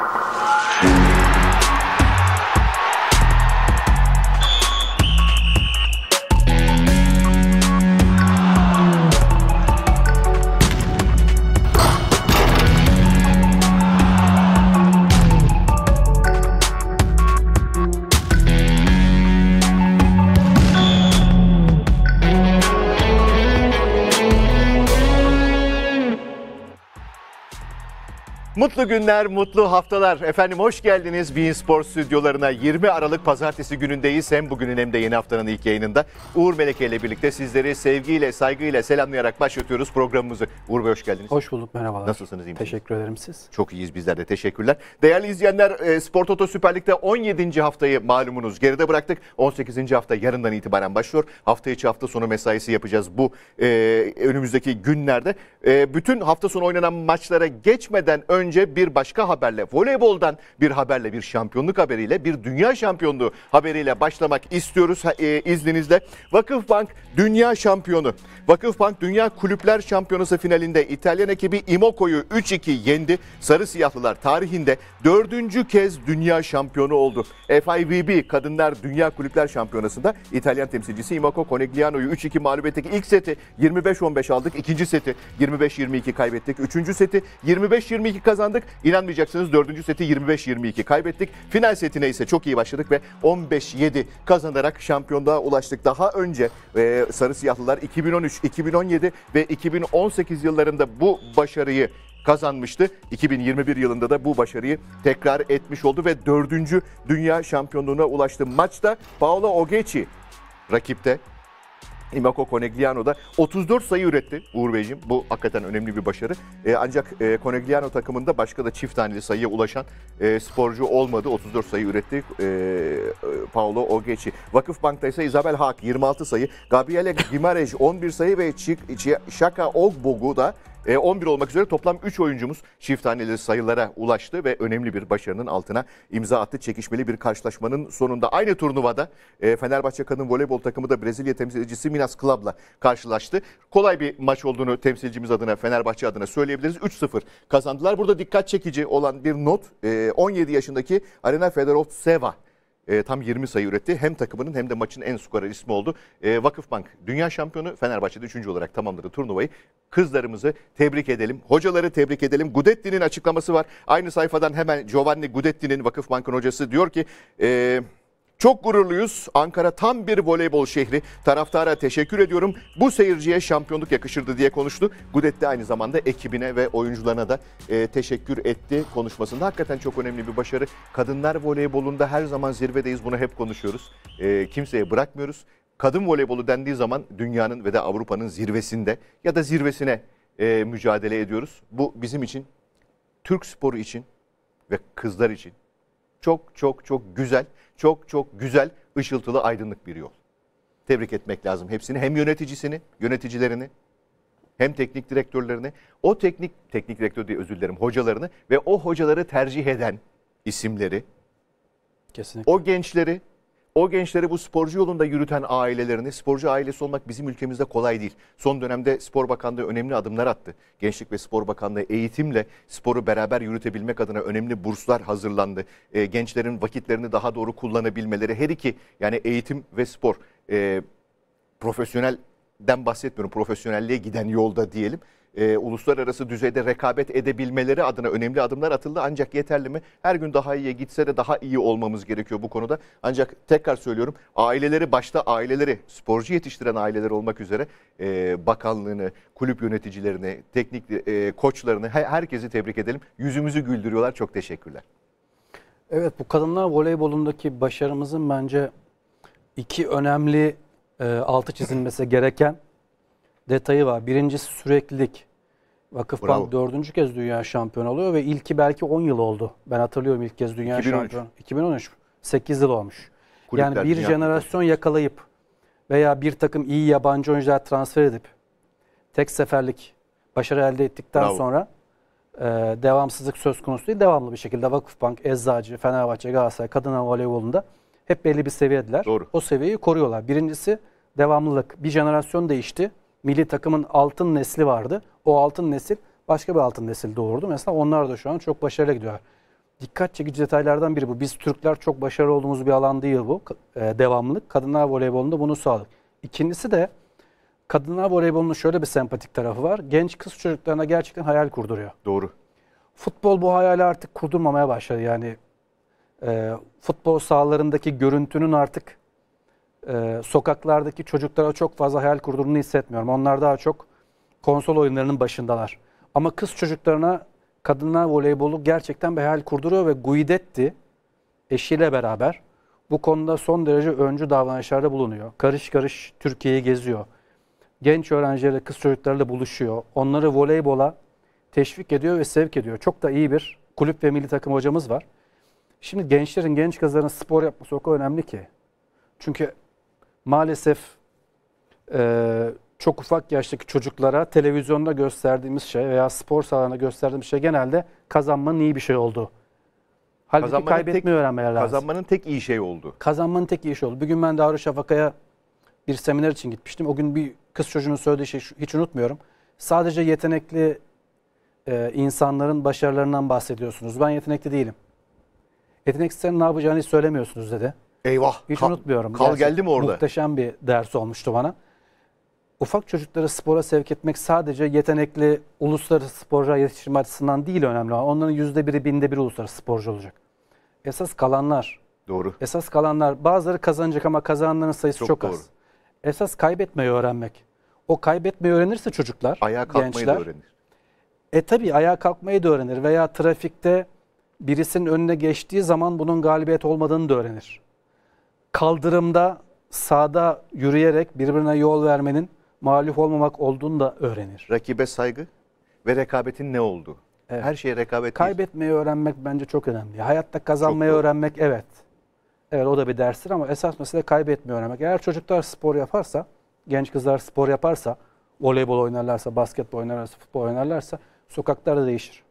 you Mutlu günler, mutlu haftalar. Efendim hoş geldiniz Bein Spor stüdyolarına. 20 Aralık Pazartesi günündeyiz. Hem bugünün hem de yeni haftanın ilk yayınında. Uğur Meleke ile birlikte sizleri sevgiyle, saygıyla selamlayarak başlatıyoruz programımızı. Uğur Bey hoş geldiniz. Hoş bulduk, merhabalar. Nasılsınız? Iyi Teşekkür ederim siz. Çok iyiyiz bizler de, teşekkürler. Değerli izleyenler, e, Spor Toto Süper Lig'de 17. haftayı malumunuz geride bıraktık. 18. hafta yarından itibaren başlıyor. Hafta içi hafta sonu mesaisi yapacağız bu e, önümüzdeki günlerde. E, bütün hafta sonu oynanan maçlara geçmeden önce önce bir başka haberle voleyboldan bir haberle bir şampiyonluk haberiyle bir dünya şampiyonluğu haberiyle başlamak istiyoruz e, izninizle. Vakıfbank dünya şampiyonu. Vakıfbank Dünya Kulüpler Şampiyonası finalinde İtalyan ekibi Imoko'yu 3-2 yendi. Sarı siyahlılar tarihinde dördüncü kez dünya şampiyonu oldu. FIVB Kadınlar Dünya Kulüpler Şampiyonası'nda İtalyan temsilcisi Imoko Conegliano'yu 3-2 mağlup ettik. İlk seti 25-15 aldık. ikinci seti 25-22 kaybettik. Üçüncü seti 25-22 kazandık kazandık. İnanmayacaksınız 4. seti 25-22 kaybettik. Final setine ise çok iyi başladık ve 15-7 kazanarak şampiyonluğa ulaştık. Daha önce e, Sarı Siyahlılar 2013, 2017 ve 2018 yıllarında bu başarıyı kazanmıştı. 2021 yılında da bu başarıyı tekrar etmiş oldu ve dördüncü dünya şampiyonluğuna ulaştı. Maçta Paolo Ogeci rakipte Imako Conegliano da 34 sayı üretti Uğur Beyciğim. Bu hakikaten önemli bir başarı. E, ancak e, Conegliano takımında başka da çift taneli sayıya ulaşan e, sporcu olmadı. 34 sayı üretti e, e Paolo Ogeci. Vakıfbank'ta ise Isabel Haak 26 sayı, Gabriele Gimarej 11 sayı ve Şaka Ogbogu da e, 11 olmak üzere toplam 3 oyuncumuz çift haneli sayılara ulaştı ve önemli bir başarının altına imza attı. Çekişmeli bir karşılaşmanın sonunda aynı turnuvada e, Fenerbahçe kadın voleybol takımı da Brezilya temsilcisi Minas Club'la karşılaştı. Kolay bir maç olduğunu temsilcimiz adına Fenerbahçe adına söyleyebiliriz. 3-0 kazandılar. Burada dikkat çekici olan bir not e, 17 yaşındaki Arena Federov Seva e, tam 20 sayı üretti. Hem takımının hem de maçın en skorer ismi oldu. E, ee, Vakıfbank dünya şampiyonu Fenerbahçe'de 3. olarak tamamladı turnuvayı. Kızlarımızı tebrik edelim. Hocaları tebrik edelim. Gudetti'nin açıklaması var. Aynı sayfadan hemen Giovanni Gudetti'nin Vakıfbank'ın hocası diyor ki... E, çok gururluyuz. Ankara tam bir voleybol şehri. Taraftara teşekkür ediyorum. Bu seyirciye şampiyonluk yakışırdı diye konuştu. Gudet de aynı zamanda ekibine ve oyuncularına da e, teşekkür etti konuşmasında. Hakikaten çok önemli bir başarı. Kadınlar voleybolunda her zaman zirvedeyiz. Bunu hep konuşuyoruz. E, kimseye bırakmıyoruz. Kadın voleybolu dendiği zaman dünyanın ve de Avrupa'nın zirvesinde ya da zirvesine e, mücadele ediyoruz. Bu bizim için, Türk sporu için ve kızlar için çok çok çok güzel, çok çok güzel ışıltılı aydınlık bir yol. Tebrik etmek lazım hepsini. Hem yöneticisini, yöneticilerini, hem teknik direktörlerini, o teknik teknik direktör diye özür dilerim hocalarını ve o hocaları tercih eden isimleri, Kesinlikle. o gençleri o gençleri bu sporcu yolunda yürüten ailelerini, sporcu ailesi olmak bizim ülkemizde kolay değil. Son dönemde Spor Bakanlığı önemli adımlar attı. Gençlik ve Spor Bakanlığı eğitimle sporu beraber yürütebilmek adına önemli burslar hazırlandı. E, gençlerin vakitlerini daha doğru kullanabilmeleri her iki yani eğitim ve spor e, profesyonelden bahsetmiyorum. Profesyonelliğe giden yolda diyelim e, uluslararası düzeyde rekabet edebilmeleri adına önemli adımlar atıldı. Ancak yeterli mi? Her gün daha iyiye gitse de daha iyi olmamız gerekiyor bu konuda. Ancak tekrar söylüyorum aileleri başta aileleri sporcu yetiştiren aileler olmak üzere e, bakanlığını, kulüp yöneticilerini, teknik e, koçlarını herkesi tebrik edelim. Yüzümüzü güldürüyorlar. Çok teşekkürler. Evet bu kadınlar voleybolundaki başarımızın bence iki önemli e, altı çizilmesi gereken detayı var. Birincisi süreklilik. Vakıfbank dördüncü kez dünya şampiyonu oluyor ve ilki belki 10 yıl oldu. Ben hatırlıyorum ilk kez dünya 2013. şampiyonu. 2013. 8 yıl olmuş. Kulüpler yani bir jenerasyon Kupası. yakalayıp veya bir takım iyi yabancı oyuncular transfer edip tek seferlik başarı elde ettikten Bravo. sonra e, devamsızlık söz konusu değil. Devamlı bir şekilde Vakıfbank, Eczacı, Fenerbahçe, Galatasaray, Kadın Voleybolu'nda hep belli bir seviyediler. Doğru. O seviyeyi koruyorlar. Birincisi devamlılık. Bir jenerasyon değişti milli takımın altın nesli vardı. O altın nesil başka bir altın nesil doğurdu. Mesela onlar da şu an çok başarılı gidiyor. Dikkat çekici detaylardan biri bu. Biz Türkler çok başarılı olduğumuz bir alan değil bu. E, devamlılık. Kadınlar voleybolunda bunu sağladık. İkincisi de kadınlar voleybolunun şöyle bir sempatik tarafı var. Genç kız çocuklarına gerçekten hayal kurduruyor. Doğru. Futbol bu hayali artık kurdurmamaya başladı. Yani e, futbol sahalarındaki görüntünün artık e, sokaklardaki çocuklara çok fazla hayal kurduğunu hissetmiyorum. Onlar daha çok konsol oyunlarının başındalar. Ama kız çocuklarına kadınlar voleybolu gerçekten bir hayal kurduruyor ve Guidetti eşiyle beraber bu konuda son derece öncü davranışlarda bulunuyor. Karış karış Türkiye'yi geziyor. Genç öğrencilerle, kız çocuklarıyla buluşuyor. Onları voleybola teşvik ediyor ve sevk ediyor. Çok da iyi bir kulüp ve milli takım hocamız var. Şimdi gençlerin, genç kızların spor yapması o kadar önemli ki. Çünkü maalesef e, çok ufak yaştaki çocuklara televizyonda gösterdiğimiz şey veya spor salonunda gösterdiğimiz şey genelde kazanmanın iyi bir şey oldu. Halbuki kazanmanın kaybetmeyi tek, öğrenmeler lazım. Kazanmanın tek iyi şey oldu. Kazanmanın tek iyi şey oldu. Bir gün ben Darüşşafaka'ya bir seminer için gitmiştim. O gün bir kız çocuğunun söylediği şeyi hiç unutmuyorum. Sadece yetenekli e, insanların başarılarından bahsediyorsunuz. Ben yetenekli değilim. Yetenekli senin ne yapacağını hiç söylemiyorsunuz dedi. Eyvah. Hiç kal, unutmuyorum. Kal Gerçekten geldi mi orada? Muhteşem bir ders olmuştu bana. Ufak çocukları spora sevk etmek sadece yetenekli uluslararası sporcu yetiştirme açısından değil önemli. Onların yüzde biri binde bir uluslararası sporcu olacak. Esas kalanlar. Doğru. Esas kalanlar bazıları kazanacak ama kazananların sayısı çok, çok doğru. az. Esas kaybetmeyi öğrenmek. O kaybetmeyi öğrenirse çocuklar, ayağa kalkmayı gençler, da öğrenir. E tabi ayağa kalkmayı da öğrenir veya trafikte birisinin önüne geçtiği zaman bunun galibiyet olmadığını da öğrenir kaldırımda sağda yürüyerek birbirine yol vermenin mağlup olmamak olduğunu da öğrenir. Rakibe saygı ve rekabetin ne olduğu. Evet. Her şey rekabet. Kaybetmeyi değil. öğrenmek bence çok önemli. Hayatta kazanmayı çok öğrenmek doğru. evet. Evet o da bir derstir ama esas mesele kaybetmeyi öğrenmek. Eğer çocuklar spor yaparsa, genç kızlar spor yaparsa, voleybol oynarlarsa, basketbol oynarlarsa, futbol oynarlarsa sokaklar da değişir.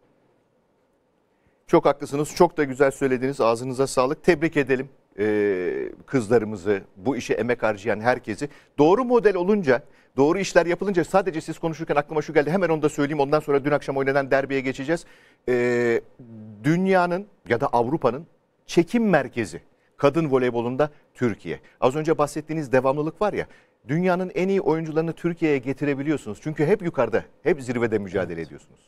Çok haklısınız. Çok da güzel söylediniz. Ağzınıza sağlık. Tebrik edelim e, kızlarımızı, bu işe emek harcayan herkesi doğru model olunca, doğru işler yapılınca sadece siz konuşurken aklıma şu geldi. Hemen onu da söyleyeyim. Ondan sonra dün akşam oynanan derbiye geçeceğiz. E, dünyanın ya da Avrupa'nın çekim merkezi kadın voleybolunda Türkiye. Az önce bahsettiğiniz devamlılık var ya. Dünyanın en iyi oyuncularını Türkiye'ye getirebiliyorsunuz. Çünkü hep yukarıda, hep zirvede mücadele evet. ediyorsunuz.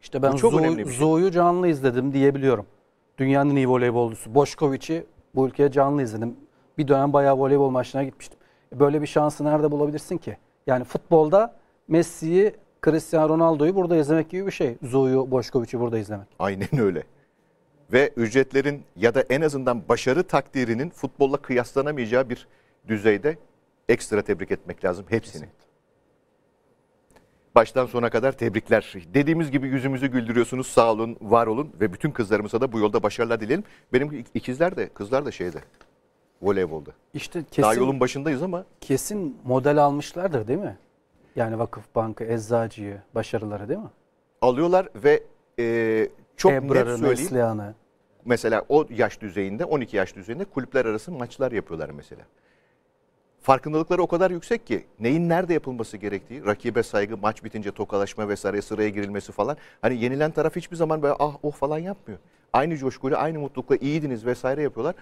İşte ben Bu çok Zoo, şey. Zoo'yu canlı izledim diyebiliyorum. Dünyanın iyi voleybolcusu. Boşkoviç'i bu ülkeye canlı izledim. Bir dönem bayağı voleybol maçlarına gitmiştim. E, böyle bir şansı nerede bulabilirsin ki? Yani futbolda Messi'yi, Cristiano Ronaldo'yu burada izlemek gibi bir şey. Zouyu, Boşkoviç'i burada izlemek. Aynen öyle. Ve ücretlerin ya da en azından başarı takdirinin futbolla kıyaslanamayacağı bir düzeyde ekstra tebrik etmek lazım hepsini. Kesinlikle baştan sona kadar tebrikler. Dediğimiz gibi yüzümüzü güldürüyorsunuz. Sağ olun, var olun ve bütün kızlarımıza da bu yolda başarılar dileyelim. Benim ikizler de, kızlar da şeyde. Voleybolda. İşte kesin, Daha yolun başındayız ama. Kesin model almışlardır değil mi? Yani Vakıf Bankı, Eczacı'yı, başarıları değil mi? Alıyorlar ve e, çok Emrar'ı, net söyleyeyim. Neslihan'ı. Mesela o yaş düzeyinde, 12 yaş düzeyinde kulüpler arası maçlar yapıyorlar mesela farkındalıkları o kadar yüksek ki neyin nerede yapılması gerektiği, rakibe saygı, maç bitince tokalaşma vesaire sıraya girilmesi falan. Hani yenilen taraf hiçbir zaman böyle ah oh falan yapmıyor. Aynı coşkuyla, aynı mutlulukla iyiydiniz vesaire yapıyorlar.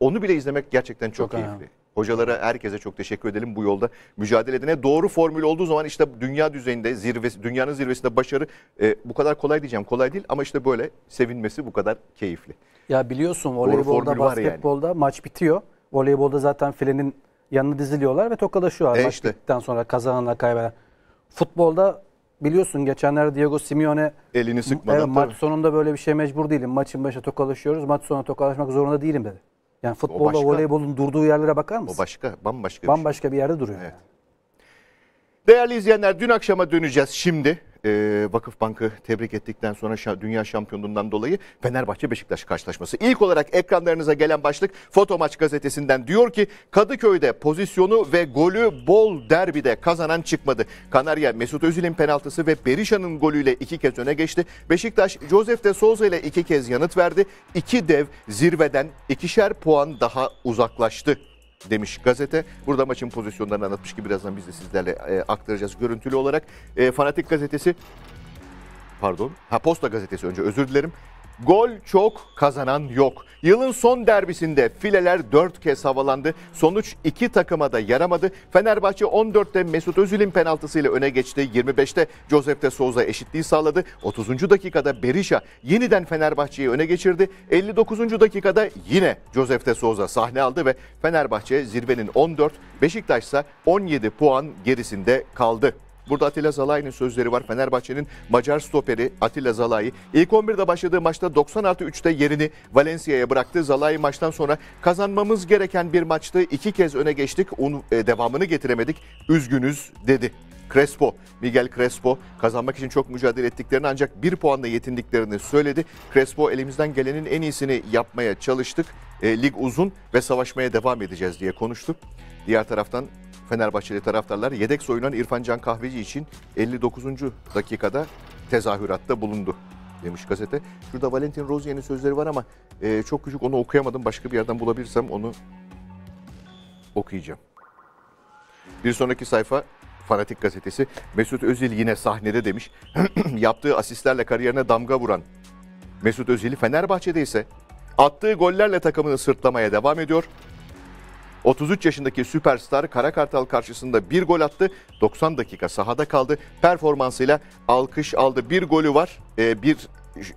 Onu bile izlemek gerçekten çok, çok keyifli. Önemli. Hocalara, herkese çok teşekkür edelim bu yolda mücadele edene. Doğru formül olduğu zaman işte dünya düzeyinde, zirvesi, dünyanın zirvesinde başarı e, bu kadar kolay diyeceğim. Kolay değil ama işte böyle sevinmesi bu kadar keyifli. Ya biliyorsun voleybolda, basketbolda yani. maç bitiyor. Voleybolda zaten filenin yanına diziliyorlar ve tokalaşıyorlar. E işte. Maçtan sonra kazananla kaybeden. Futbolda biliyorsun geçenlerde Diego Simeone elini sıkmadan evet, maç sonunda böyle bir şey mecbur değilim. Maçın başına tokalaşıyoruz. Maç sonuna tokalaşmak zorunda değilim dedi. Yani futbolda voleybolun durduğu yerlere bakar mısın? O başka, bambaşka. Bambaşka bir, şey. bir yerde duruyor. Evet. Yani. Değerli izleyenler dün akşama döneceğiz şimdi e, Vakıf Bank'ı tebrik ettikten sonra şa dünya şampiyonluğundan dolayı Fenerbahçe-Beşiktaş karşılaşması. İlk olarak ekranlarınıza gelen başlık Foto Maç gazetesinden diyor ki Kadıköy'de pozisyonu ve golü bol derbide kazanan çıkmadı. Kanarya Mesut Özil'in penaltısı ve Berisha'nın golüyle iki kez öne geçti. Beşiktaş Josef de Souza ile iki kez yanıt verdi. İki dev zirveden ikişer puan daha uzaklaştı demiş gazete. Burada maçın pozisyonlarını anlatmış ki birazdan biz de sizlerle e, aktaracağız görüntülü olarak. E, Fanatik gazetesi pardon. Ha Posta gazetesi önce özür dilerim. Gol çok, kazanan yok. Yılın son derbisinde fileler 4 kez havalandı. Sonuç iki takıma da yaramadı. Fenerbahçe 14'te Mesut Özil'in penaltısıyla öne geçti. 25'te Josef de Souza eşitliği sağladı. 30. dakikada Berisha yeniden Fenerbahçe'yi öne geçirdi. 59. dakikada yine Josef de Souza sahne aldı ve Fenerbahçe zirvenin 14, Beşiktaş ise 17 puan gerisinde kaldı. Burada Atilla Zalai'nin sözleri var. Fenerbahçe'nin Macar stoperi Atilla Zalai. İlk 11'de başladığı maçta 90 artı 3'te yerini Valencia'ya bıraktı. Zalai maçtan sonra kazanmamız gereken bir maçtı. İki kez öne geçtik. Onu, e, devamını getiremedik. Üzgünüz dedi. Crespo, Miguel Crespo kazanmak için çok mücadele ettiklerini ancak bir puanla yetindiklerini söyledi. Crespo elimizden gelenin en iyisini yapmaya çalıştık. E, lig uzun ve savaşmaya devam edeceğiz diye konuştu. Diğer taraftan Fenerbahçeli taraftarlar yedek soyulan İrfan Can Kahveci için 59. dakikada tezahüratta bulundu demiş gazete. Şurada Valentin Rozier'in sözleri var ama e, çok küçük onu okuyamadım. Başka bir yerden bulabilirsem onu okuyacağım. Bir sonraki sayfa Fanatik Gazetesi. Mesut Özil yine sahnede demiş. Yaptığı asistlerle kariyerine damga vuran Mesut Özil Fenerbahçe'de ise attığı gollerle takımını sırtlamaya devam ediyor. 33 yaşındaki süperstar Karakartal karşısında bir gol attı. 90 dakika sahada kaldı. Performansıyla alkış aldı. Bir golü var. E, bir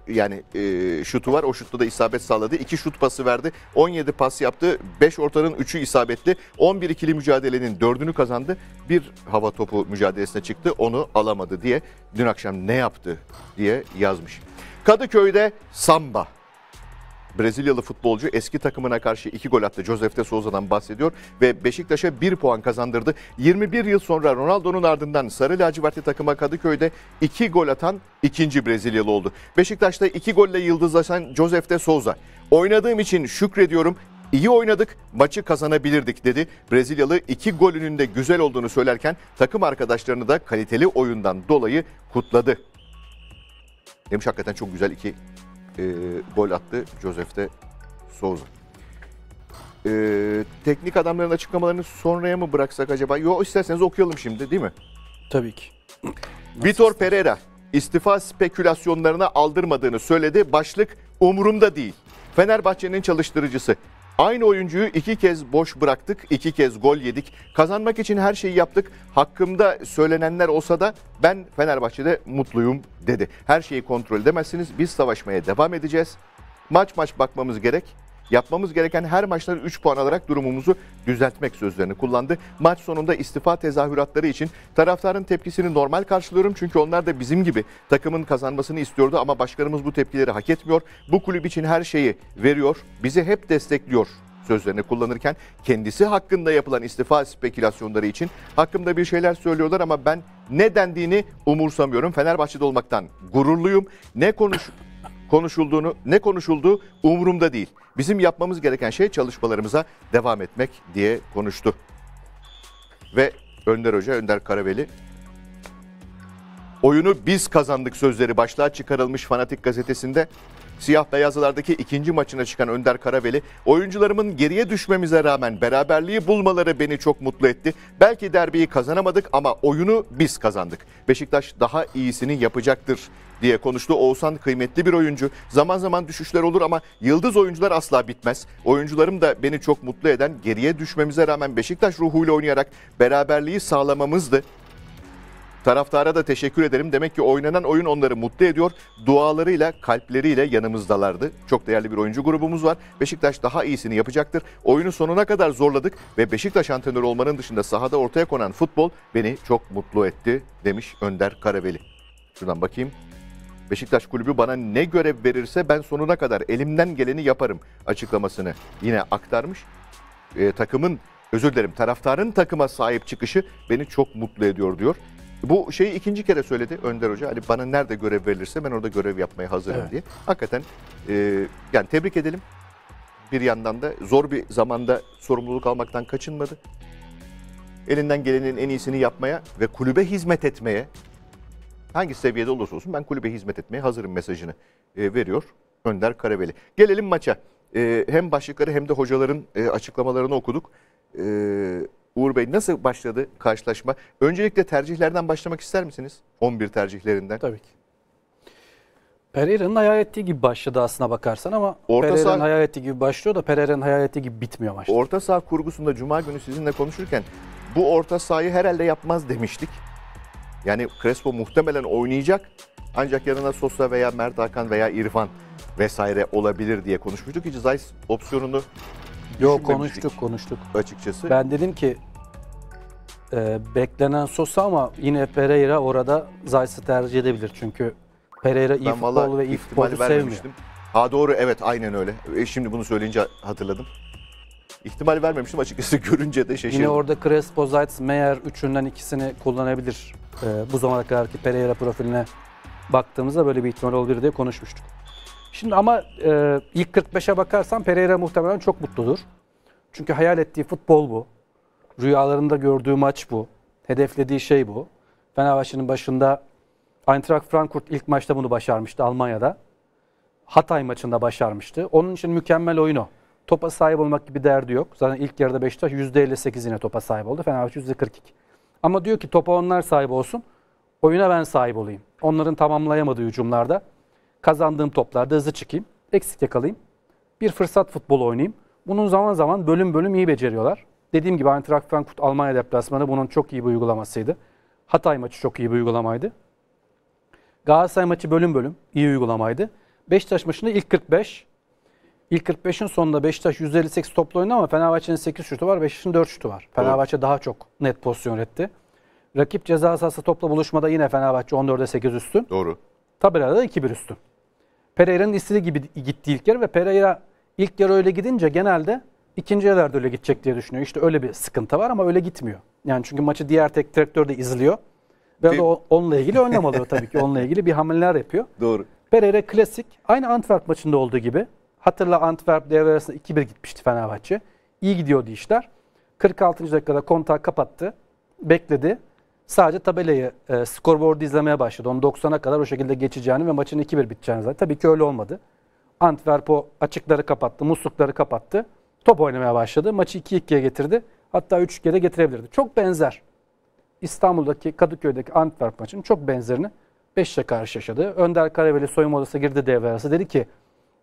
yani e, şutu var. O şutta da isabet sağladı. 2 şut pası verdi. 17 pas yaptı. 5 ortanın 3'ü isabetli. 11 ikili mücadelenin 4'ünü kazandı. Bir hava topu mücadelesine çıktı. Onu alamadı diye dün akşam ne yaptı diye yazmış. Kadıköy'de samba Brezilyalı futbolcu eski takımına karşı 2 gol attı. Josef de Souza'dan bahsediyor ve Beşiktaş'a 1 puan kazandırdı. 21 yıl sonra Ronaldo'nun ardından Sarı Lacivertli takıma Kadıköy'de 2 gol atan ikinci Brezilyalı oldu. Beşiktaş'ta 2 golle yıldızlaşan Josef de Souza. Oynadığım için şükrediyorum. İyi oynadık, maçı kazanabilirdik dedi. Brezilyalı iki golünün de güzel olduğunu söylerken takım arkadaşlarını da kaliteli oyundan dolayı kutladı. Demiş hakikaten çok güzel iki e, gol attı Josef de Souza. E, teknik adamların açıklamalarını sonraya mı bıraksak acaba? Yo isterseniz okuyalım şimdi değil mi? Tabii ki. Vitor Pereira istifa spekülasyonlarına aldırmadığını söyledi. Başlık umurumda değil. Fenerbahçe'nin çalıştırıcısı Aynı oyuncuyu iki kez boş bıraktık, iki kez gol yedik. Kazanmak için her şeyi yaptık. Hakkımda söylenenler olsa da ben Fenerbahçe'de mutluyum dedi. Her şeyi kontrol edemezsiniz. Biz savaşmaya devam edeceğiz. Maç maç bakmamız gerek. Yapmamız gereken her maçları 3 puan alarak durumumuzu düzeltmek sözlerini kullandı. Maç sonunda istifa tezahüratları için taraftarın tepkisini normal karşılıyorum çünkü onlar da bizim gibi takımın kazanmasını istiyordu ama başkanımız bu tepkileri hak etmiyor. Bu kulüp için her şeyi veriyor, bizi hep destekliyor sözlerini kullanırken kendisi hakkında yapılan istifa spekülasyonları için hakkımda bir şeyler söylüyorlar ama ben ne dendiğini umursamıyorum. Fenerbahçe'de olmaktan gururluyum. Ne konuş konuşulduğunu, ne konuşulduğu umurumda değil. Bizim yapmamız gereken şey çalışmalarımıza devam etmek diye konuştu. Ve Önder Hoca, Önder Karaveli oyunu biz kazandık sözleri başlığa çıkarılmış Fanatik gazetesinde Siyah beyazlardaki ikinci maçına çıkan Önder Karaveli, oyuncularımın geriye düşmemize rağmen beraberliği bulmaları beni çok mutlu etti. Belki derbiyi kazanamadık ama oyunu biz kazandık. Beşiktaş daha iyisini yapacaktır diye konuştu. Oğuzhan kıymetli bir oyuncu. Zaman zaman düşüşler olur ama yıldız oyuncular asla bitmez. Oyuncularım da beni çok mutlu eden geriye düşmemize rağmen Beşiktaş ruhuyla oynayarak beraberliği sağlamamızdı. Taraftara da teşekkür ederim. Demek ki oynanan oyun onları mutlu ediyor. Dualarıyla, kalpleriyle yanımızdalardı. Çok değerli bir oyuncu grubumuz var. Beşiktaş daha iyisini yapacaktır. Oyunu sonuna kadar zorladık ve Beşiktaş antrenörü olmanın dışında sahada ortaya konan futbol beni çok mutlu etti demiş Önder Karaveli. Şuradan bakayım. Beşiktaş kulübü bana ne görev verirse ben sonuna kadar elimden geleni yaparım açıklamasını yine aktarmış. E, takımın özür dilerim taraftarın takıma sahip çıkışı beni çok mutlu ediyor diyor. Bu şeyi ikinci kere söyledi Önder Hoca. Hani bana nerede görev verilirse ben orada görev yapmaya hazırım evet. diye. Hakikaten e, yani tebrik edelim. Bir yandan da zor bir zamanda sorumluluk almaktan kaçınmadı. Elinden gelenin en iyisini yapmaya ve kulübe hizmet etmeye hangi seviyede olursa olsun ben kulübe hizmet etmeye hazırım mesajını e, veriyor Önder Karabeli. Gelelim maça. E, hem başlıkları hem de hocaların e, açıklamalarını okuduk. E, Uğur Bey nasıl başladı karşılaşma? Öncelikle tercihlerden başlamak ister misiniz? 11 tercihlerinden. Tabii ki. Pereira'nın hayal ettiği gibi başladı aslına bakarsan ama Orta Pereira'nın hayal ettiği gibi başlıyor da Pereira'nın hayal ettiği gibi bitmiyor maç. Orta saha kurgusunda Cuma günü sizinle konuşurken bu orta sahayı herhalde yapmaz demiştik. Yani Crespo muhtemelen oynayacak ancak yanına Sosa veya Mert Hakan veya İrfan vesaire olabilir diye konuşmuştuk. Hiç Zayt opsiyonunu Yok konuştuk konuştuk. açıkçası. Ben dedim ki e, beklenen Sosa ama yine Pereira orada Zayt'sı tercih edebilir. Çünkü Pereira iyi Ben futbol ve iyi ihtimali futbolu sevmiyor. Ha doğru evet aynen öyle. E, şimdi bunu söyleyince hatırladım. İhtimal vermemiştim açıkçası görünce de şaşırdım. Yine orada Crespo, Zayt, Meyer üçünden ikisini kullanabilir. E, bu zamana kadar ki Pereira profiline baktığımızda böyle bir ihtimal olabilir diye konuşmuştuk. Şimdi ama e, ilk 45'e bakarsan Pereira muhtemelen çok mutludur. Çünkü hayal ettiği futbol bu. Rüyalarında gördüğü maç bu. Hedeflediği şey bu. Fenerbahçe'nin başında Eintracht Frankfurt ilk maçta bunu başarmıştı Almanya'da. Hatay maçında başarmıştı. Onun için mükemmel oyunu. Topa sahip olmak gibi derdi yok. Zaten ilk yarıda Beşiktaş %58 yine topa sahip oldu. Fenerbahçe %42. Ama diyor ki topa onlar sahip olsun. Oyuna ben sahip olayım. Onların tamamlayamadığı hücumlarda Kazandığım toplarda hızlı çıkayım, eksik yakalayayım. Bir fırsat futbolu oynayayım. Bunun zaman zaman bölüm bölüm iyi beceriyorlar. Dediğim gibi Eintracht Frankfurt Almanya deplasmanı bunun çok iyi bir uygulamasıydı. Hatay maçı çok iyi bir uygulamaydı. Galatasaray maçı bölüm bölüm iyi uygulamaydı. Beşiktaş maçında ilk 45. İlk 45'in sonunda Beşiktaş 158 topla oynadı ama Fenerbahçe'nin 8 şutu var, Beşiktaş'ın 4 şutu var. Fenerbahçe evet. daha çok net pozisyon etti. Rakip ceza sahası topla buluşmada yine Fenerbahçe 14'e 8 üstün. Doğru. Tabelada 2-1 üstün. Pereira'nın istediği gibi gitti ilk yarı ve Pereira ilk yarı öyle gidince genelde ikinci yarıda öyle gidecek diye düşünüyor. İşte öyle bir sıkıntı var ama öyle gitmiyor. Yani çünkü maçı diğer tek direktör de izliyor. Ve Değil onunla ilgili önlem alıyor tabii ki. Onunla ilgili bir hamleler yapıyor. Doğru. Pereira klasik. Aynı Antwerp maçında olduğu gibi. Hatırla Antwerp devre arasında 2-1 gitmişti Fenerbahçe. İyi gidiyordu işler. 46. dakikada kontağı kapattı. Bekledi sadece tabelayı, e, skorboardu izlemeye başladı. Onu 90'a kadar o şekilde geçeceğini ve maçın 2-1 biteceğini zaten. Tabii ki öyle olmadı. Antwerpo açıkları kapattı, muslukları kapattı. Top oynamaya başladı. Maçı 2-2'ye getirdi. Hatta 3-2'ye de getirebilirdi. Çok benzer. İstanbul'daki Kadıköy'deki Antwerp maçının çok benzerini Beşiktaş'a karşı yaşadı. Önder Karaveli soyunma odasına girdi devre arası. Dedi ki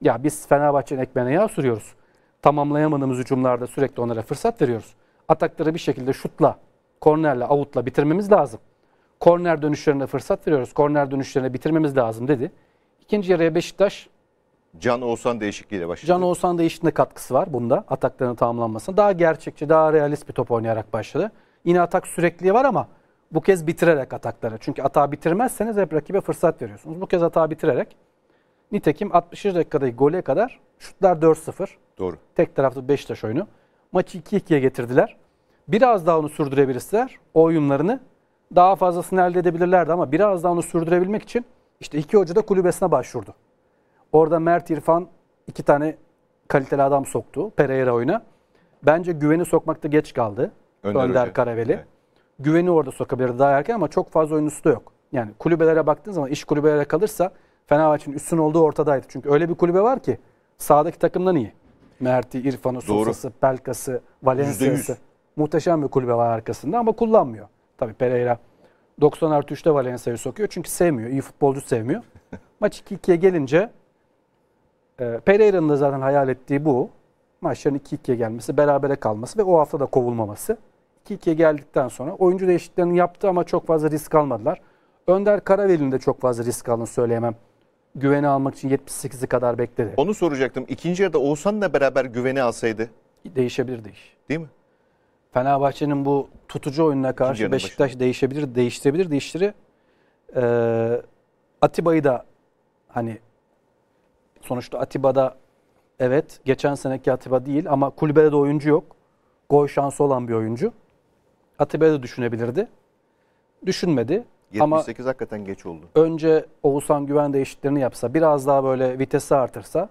ya biz Fenerbahçe'nin ekmeğine yağ sürüyoruz. Tamamlayamadığımız hücumlarda sürekli onlara fırsat veriyoruz. Atakları bir şekilde şutla kornerle, avutla bitirmemiz lazım. Korner dönüşlerine fırsat veriyoruz. Korner dönüşlerine bitirmemiz lazım dedi. İkinci yarıya Beşiktaş Can Oğuzhan değişikliğiyle başladı. Can Oğuzhan değişikliğine katkısı var bunda. Atakların tamamlanmasına. Daha gerçekçi, daha realist bir top oynayarak başladı. Yine atak sürekliliği var ama bu kez bitirerek atakları. Çünkü atağı bitirmezseniz hep rakibe fırsat veriyorsunuz. Bu kez atağı bitirerek. Nitekim 60. dakikadaki gole kadar şutlar 4-0. Doğru. Tek taraflı Beşiktaş oyunu. Maçı 2-2'ye getirdiler biraz daha onu sürdürebilirler, o oyunlarını daha fazlasını elde edebilirlerdi ama biraz daha onu sürdürebilmek için işte iki hoca da kulübesine başvurdu. Orada Mert İrfan iki tane kaliteli adam soktu Pereira oyuna. Bence güveni sokmakta geç kaldı. Önder, Önder Karaveli. Evet. Güveni orada sokabilirdi daha erken ama çok fazla oyuncusu da yok. Yani kulübelere baktığın zaman iş kulübelere kalırsa Fenerbahçe'nin üstün olduğu ortadaydı. Çünkü öyle bir kulübe var ki sağdaki takımdan iyi. Mert'i, İrfan'ı, Sosa'sı, Pelkas'ı, Valencia'sı muhteşem bir kulübe var arkasında ama kullanmıyor. Tabii Pereira 90 artı 3'te Valencia'yı sokuyor. Çünkü sevmiyor. iyi futbolcu sevmiyor. Maç 2-2'ye gelince e, Pereira'nın da zaten hayal ettiği bu. Maçların 2-2'ye gelmesi, berabere kalması ve o hafta da kovulmaması. 2-2'ye geldikten sonra oyuncu değişikliklerini yaptı ama çok fazla risk almadılar. Önder Karaveli'nin de çok fazla risk aldığını söyleyemem. Güveni almak için 78'i kadar bekledi. Onu soracaktım. İkinci yarıda Oğuzhan'la beraber güveni alsaydı? Değişebilirdi iş. Değil mi? Fenerbahçe'nin bu tutucu oyununa karşı Beşiktaş başı. değişebilir, değiştirebilir, değiştirir. Ee, Atiba'yı da hani sonuçta Atiba'da evet geçen seneki Atiba değil ama kulübede de oyuncu yok. Gol şansı olan bir oyuncu. Atiba'yı da düşünebilirdi. Düşünmedi. 78 ama hakikaten geç oldu. Önce Oğuzhan Güven değişikliklerini yapsa, biraz daha böyle vitesi artırsa,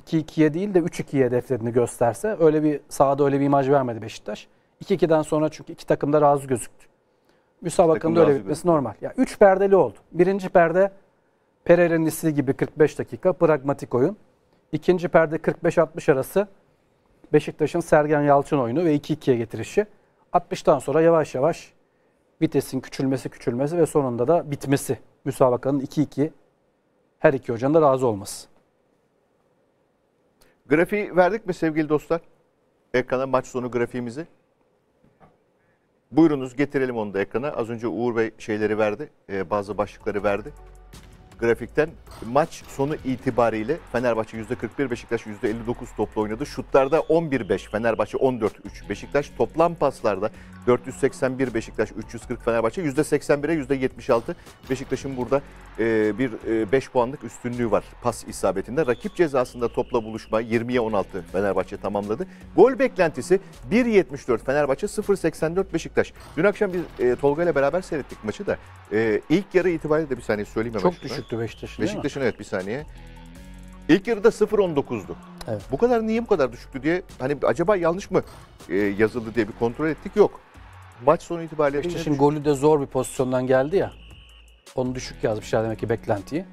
2-2'ye değil de 3-2'ye hedeflerini gösterse öyle bir sahada öyle bir imaj vermedi Beşiktaş. 2-2'den sonra çünkü iki takım da razı gözüktü. Müsabakanın öyle bitmesi bir. normal. Ya yani 3 perdeli oldu. Birinci perde Pereira'nın istediği gibi 45 dakika pragmatik oyun. İkinci perde 45-60 arası Beşiktaş'ın Sergen Yalçın oyunu ve 2-2'ye getirişi. 60'tan sonra yavaş yavaş vitesin küçülmesi küçülmesi ve sonunda da bitmesi. Müsabakanın 2-2 her iki hocanın da razı olması. Grafiği verdik mi sevgili dostlar? Ekrana maç sonu grafiğimizi. Buyurunuz getirelim onu da ekrana. Az önce Uğur Bey şeyleri verdi, e, bazı başlıkları verdi grafikten maç sonu itibariyle Fenerbahçe %41, Beşiktaş %59 topla oynadı. Şutlarda 11-5, Fenerbahçe 14-3, Beşiktaş toplam paslarda 481 Beşiktaş, 340 Fenerbahçe, %81'e %76. Beşiktaş'ın burada e, bir e, 5 puanlık üstünlüğü var pas isabetinde. Rakip cezasında topla buluşma 20'ye 16 Fenerbahçe tamamladı. Gol beklentisi 1.74 Fenerbahçe, 0.84 Beşiktaş. Dün akşam biz e, Tolga ile beraber seyrettik maçı da. E, ilk yarı itibariyle de bir saniye söyleyeyim Çok şuna. düşük yoktu Beşiktaş'ın Beşiktaş'ın evet bir saniye. İlk yarıda 0-19'du. Evet. Bu kadar niye bu kadar düşüktü diye hani acaba yanlış mı e, yazıldı diye bir kontrol ettik yok. Maç sonu itibariyle Beşiktaş'ın golü de zor bir pozisyondan geldi ya. Onu düşük yazmışlar demek ki beklentiyi.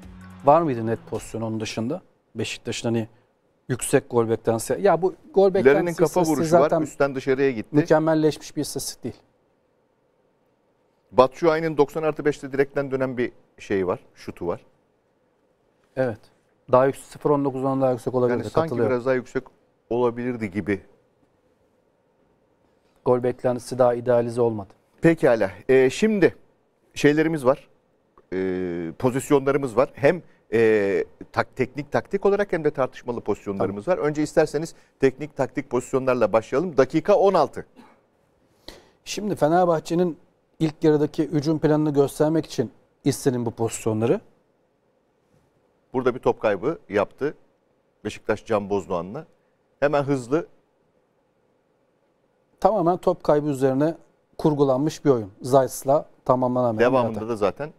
Var mıydı net pozisyon onun dışında? Beşiktaş'ın hani yüksek gol beklentisi. Ya bu gol beklentisi kafa vuruşu zaten var, üstten dışarıya gitti. Mükemmelleşmiş bir istatistik değil. Batu Ay'ın 90 artı 5'te direkten dönen bir şeyi var. Şutu var. Evet. Daha yüksek 0.19'dan daha yüksek olabilirdi. Yani sanki biraz daha yüksek olabilirdi gibi. Gol beklentisi daha idealize olmadı. Pekala. Ee, şimdi şeylerimiz var. Ee, pozisyonlarımız var. Hem e, tak, teknik taktik olarak hem de tartışmalı pozisyonlarımız tamam. var. Önce isterseniz teknik taktik pozisyonlarla başlayalım. Dakika 16. Şimdi Fenerbahçe'nin ilk yarıdaki hücum planını göstermek için İstin'in bu pozisyonları? Burada bir top kaybı yaptı Beşiktaş Can Bozdoğan'la. Hemen hızlı. Tamamen top kaybı üzerine kurgulanmış bir oyun. Zayt'sla tamamlanan Devamında zaten. da zaten.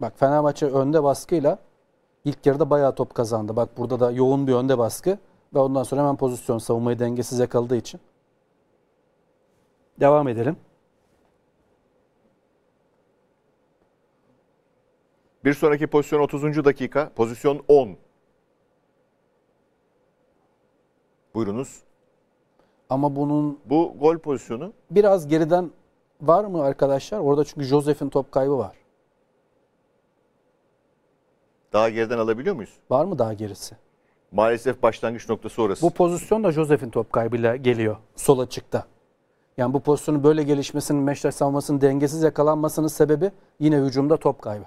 Bak Fenerbahçe önde baskıyla ilk yarıda bayağı top kazandı. Bak burada da yoğun bir önde baskı ve ondan sonra hemen pozisyon savunmayı dengesiz yakaladığı için. Devam edelim. Bir sonraki pozisyon 30. dakika. Pozisyon 10. Buyurunuz. Ama bunun Bu gol pozisyonu. biraz geriden var mı arkadaşlar? Orada çünkü Josef'in top kaybı var. Daha geriden alabiliyor muyuz? Var mı daha gerisi? Maalesef başlangıç noktası orası. Bu pozisyon da Josef'in top kaybıyla geliyor sol açıkta. Yani bu pozisyonun böyle gelişmesinin Beşiktaş savunmasının dengesiz yakalanmasının sebebi yine hücumda top kaybı.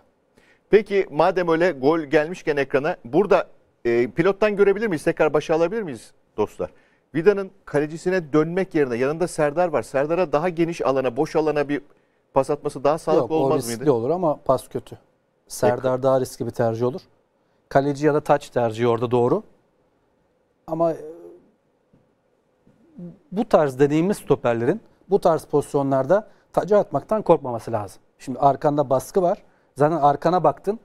Peki madem öyle gol gelmişken ekrana burada e, pilottan görebilir miyiz? Tekrar başa alabilir miyiz dostlar? Vida'nın kalecisine dönmek yerine yanında Serdar var. Serdar'a daha geniş alana, boş alana bir pas atması daha sağlıklı Yok, olmaz mıydı? Yok riskli olur ama pas kötü. Serdar e, daha riskli bir tercih olur. Kaleci ya da taç tercihi orada doğru. Ama e, bu tarz deneyimli stoperlerin bu tarz pozisyonlarda taca atmaktan korkmaması lazım. Şimdi arkanda baskı var Zaten arkana baktın.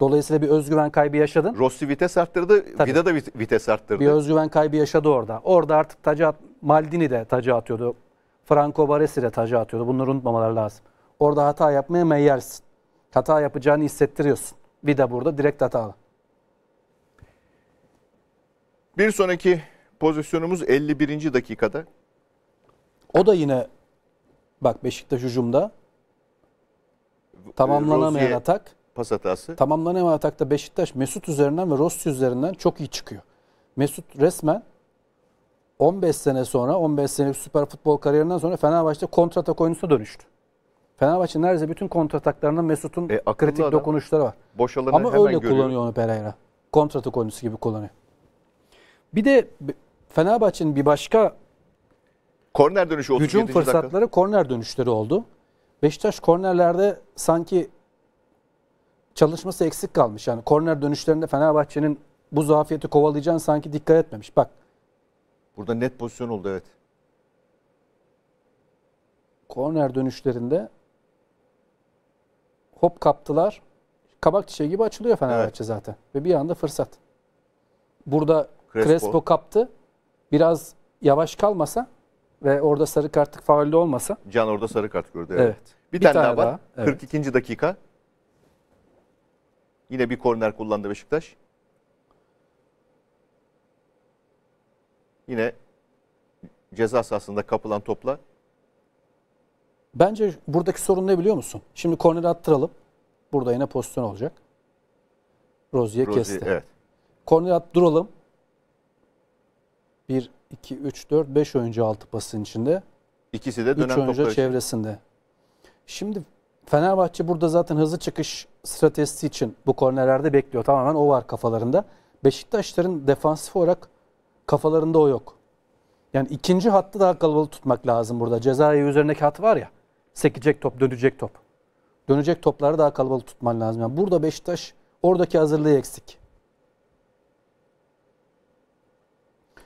Dolayısıyla bir özgüven kaybı yaşadın. Rossi vites arttırdı, Tabii. Vida da vites arttırdı. Bir özgüven kaybı yaşadı orada. Orada artık taca at, Maldini de taca atıyordu. Franco Baresi de taca atıyordu. Bunları unutmamaları lazım. Orada hata yapmaya meyyersin. Hata yapacağını hissettiriyorsun. Vida burada direkt hatalı. Bir sonraki pozisyonumuz 51. dakikada. O da yine bak Beşiktaş hücumda Tamamlanamayan Rozier atak. Pas hatası. Tamamlanamayan atakta Beşiktaş Mesut üzerinden ve Rossi üzerinden çok iyi çıkıyor. Mesut resmen 15 sene sonra 15 senelik süper futbol kariyerinden sonra Fenerbahçe kontratak oyuncusuna dönüştü. Fenerbahçe neredeyse bütün kontrataklarında Mesut'un e, kritik adam, dokunuşları var. Boş alanı Ama hemen öyle görüyor. kullanıyor onu Pereira. Kontratak oyuncusu gibi kullanıyor. Bir de Fenerbahçe'nin bir başka korner dönüşü 37. hücum fırsatları dakika. korner dönüşleri oldu. Beşiktaş kornerlerde sanki çalışması eksik kalmış. Yani korner dönüşlerinde Fenerbahçe'nin bu zafiyeti kovalayacağını sanki dikkat etmemiş. Bak. Burada net pozisyon oldu evet. Korner dönüşlerinde hop kaptılar. Kabak çiçeği gibi açılıyor Fenerbahçe evet. zaten. Ve bir anda fırsat. Burada Crespo. Crespo kaptı. Biraz yavaş kalmasa ve orada sarı kartlık faalde olmasa. Can orada sarı kart gördü. Evet. evet. Bir, bir tane, tane daha var. evet. 42. dakika. Yine bir korner kullandı Beşiktaş. Yine ceza sahasında kapılan topla. Bence buradaki sorun ne biliyor musun? Şimdi korneri attıralım. Burada yine pozisyon olacak. Rozier kesti. Evet. Korneri attıralım. Bir 2, 3, 4, 5 oyuncu altı pasın içinde. İkisi de dönem oyuncu çevresinde. Şimdi Fenerbahçe burada zaten hızlı çıkış stratejisi için bu kornerlerde bekliyor. Tamamen o var kafalarında. Beşiktaşların defansif olarak kafalarında o yok. Yani ikinci hattı daha kalabalık tutmak lazım burada. Cezayir üzerindeki hat var ya. Sekecek top, dönecek top. Dönecek topları daha kalabalık tutman lazım. Yani burada Beşiktaş oradaki hazırlığı eksik.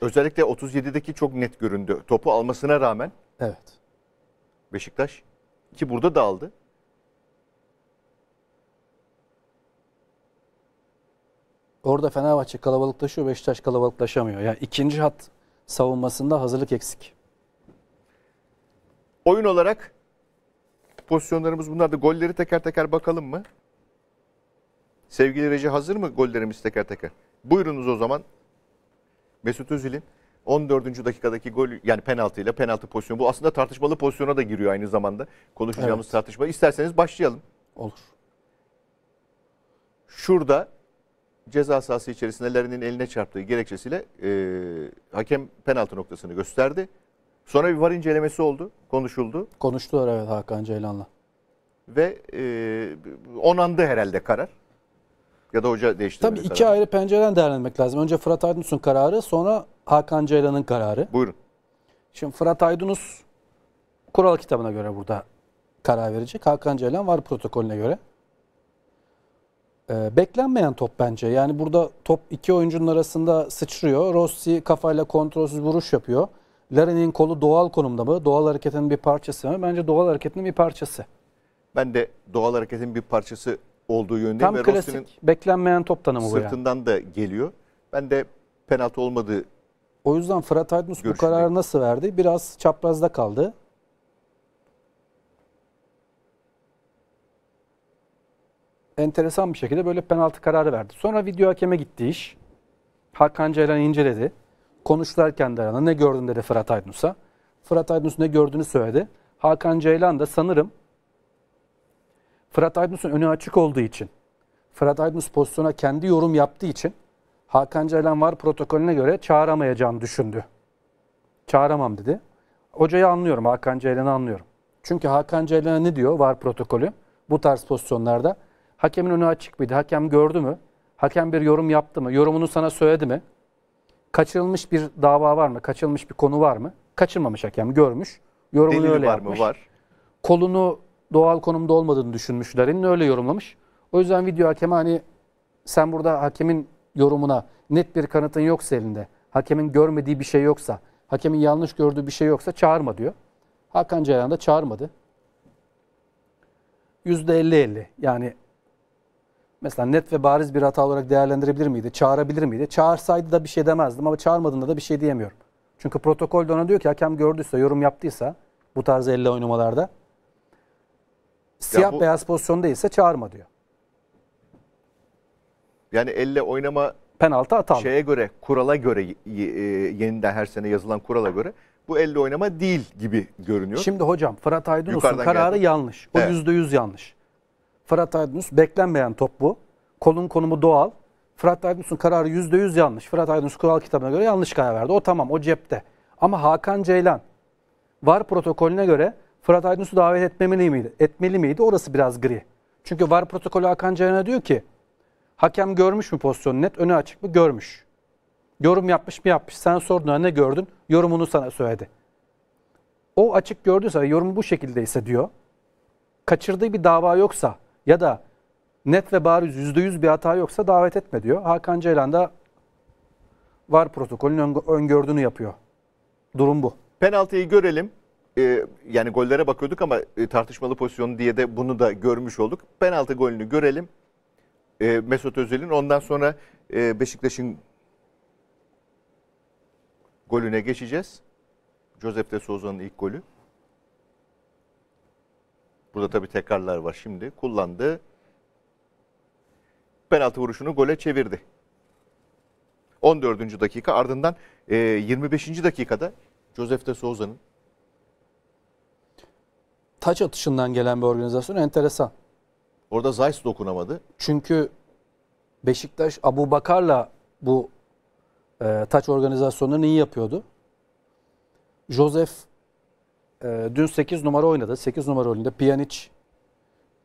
Özellikle 37'deki çok net göründü. Topu almasına rağmen Evet. Beşiktaş ki burada da aldı. Orada Fenerbahçe kalabalıklaşıyor, Beşiktaş kalabalıklaşamıyor. Yani ikinci hat savunmasında hazırlık eksik. Oyun olarak pozisyonlarımız bunlardı. Golleri teker teker bakalım mı? Sevgili Reji hazır mı gollerimiz teker teker? Buyurunuz o zaman Mesut Özil'in 14. dakikadaki gol yani penaltıyla penaltı pozisyonu. Bu aslında tartışmalı pozisyona da giriyor aynı zamanda. Konuşacağımız evet. tartışma. İsterseniz başlayalım. Olur. Şurada ceza sahası içerisinde Larin'in eline çarptığı gerekçesiyle e, hakem penaltı noktasını gösterdi. Sonra bir var incelemesi oldu, konuşuldu. Konuştular evet Hakan Ceylan'la. Ve e, onandı herhalde karar. Ya da hoca değiştirme. Tabii mesela. iki ayrı pencereden değerlendirmek lazım. Önce Fırat Aydınus'un kararı sonra Hakan Ceylan'ın kararı. Buyurun. Şimdi Fırat Aydınus kural kitabına göre burada karar verecek. Hakan Ceylan var protokolüne göre. Ee, beklenmeyen top bence. Yani burada top iki oyuncunun arasında sıçrıyor. Rossi kafayla kontrolsüz vuruş yapıyor. Larin'in kolu doğal konumda mı? Doğal hareketin bir parçası mı? Bence doğal hareketin bir parçası. Ben de doğal hareketin bir parçası olduğu yönde. Tam ve klasik beklenmeyen top tanımı bu yani. sırtından da geliyor. Ben de penaltı olmadığı O yüzden Fırat Aydınus bu kararı nasıl verdi? Biraz çaprazda kaldı. Enteresan bir şekilde böyle penaltı kararı verdi. Sonra video hakeme gitti iş. Hakan Ceylan inceledi. Konuştularken de arana ne gördün dedi Fırat Aydınus'a. Fırat Aydınus ne gördüğünü söyledi. Hakan Ceylan da sanırım Fırat Aydınus'un önü açık olduğu için, Fırat Aydınus pozisyona kendi yorum yaptığı için Hakan Ceylan var protokolüne göre çağıramayacağını düşündü. Çağıramam dedi. Hocayı anlıyorum, Hakan Ceylan'ı anlıyorum. Çünkü Hakan Ceylan'a ne diyor var protokolü bu tarz pozisyonlarda? Hakemin önü açık mıydı? Hakem gördü mü? Hakem bir yorum yaptı mı? Yorumunu sana söyledi mi? Kaçırılmış bir dava var mı? Kaçırılmış bir konu var mı? Kaçırmamış hakem, görmüş. Yorumunu Delili öyle var yapmış. mı? Var. Kolunu doğal konumda olmadığını düşünmüş Larin'in öyle yorumlamış. O yüzden video hakeme hani sen burada hakemin yorumuna net bir kanıtın yoksa elinde, hakemin görmediği bir şey yoksa, hakemin yanlış gördüğü bir şey yoksa çağırma diyor. Hakan Ceylan da çağırmadı. %50-50 yani mesela net ve bariz bir hata olarak değerlendirebilir miydi? Çağırabilir miydi? Çağırsaydı da bir şey demezdim ama çağırmadığında da bir şey diyemiyorum. Çünkü protokol de ona diyor ki hakem gördüyse, yorum yaptıysa bu tarz elle oynamalarda Siyah bu, beyaz pozisyonda ise çağırma diyor. Yani elle oynama penaltı atalım. Şeye göre, kurala göre e, yeniden her sene yazılan kurala göre bu elle oynama değil gibi görünüyor. Şimdi hocam Fırat Aydınus'un kararı geldi. yanlış. O yüzde evet. yüz yanlış. Fırat Aydınus beklenmeyen top bu. Kolun konumu doğal. Fırat Aydınus'un kararı yüzde yüz yanlış. Fırat Aydınus kural kitabına göre yanlış karar verdi. O tamam o cepte. Ama Hakan Ceylan var protokolüne göre Fırat Aydınus'u davet etmemeli miydi? Etmeli miydi? Orası biraz gri. Çünkü VAR protokolü Hakan Ceyhan'a diyor ki hakem görmüş mü pozisyonu net öne açık mı? Görmüş. Yorum yapmış mı yapmış? Sen sordun ne gördün? Yorumunu sana söyledi. O açık gördüyse yorumu bu şekildeyse diyor. Kaçırdığı bir dava yoksa ya da net ve bariz yüzde yüz bir hata yoksa davet etme diyor. Hakan Ceylan da var protokolün öngördüğünü yapıyor. Durum bu. Penaltıyı görelim e, yani gollere bakıyorduk ama e, tartışmalı pozisyonu diye de bunu da görmüş olduk. Penaltı golünü görelim. E, Mesut Özil'in ondan sonra e, Beşiktaş'ın golüne geçeceğiz. Josef de Souza'nın ilk golü. Burada tabii tekrarlar var şimdi. Kullandı. Penaltı vuruşunu gole çevirdi. 14. dakika ardından e, 25. dakikada Josef de Souza'nın taç atışından gelen bir organizasyon enteresan. Orada Zayt dokunamadı. Çünkü Beşiktaş Abu Bakar'la bu e, taç organizasyonunu iyi yapıyordu. Joseph e, dün 8 numara oynadı. 8 numara oynadı. Pjanic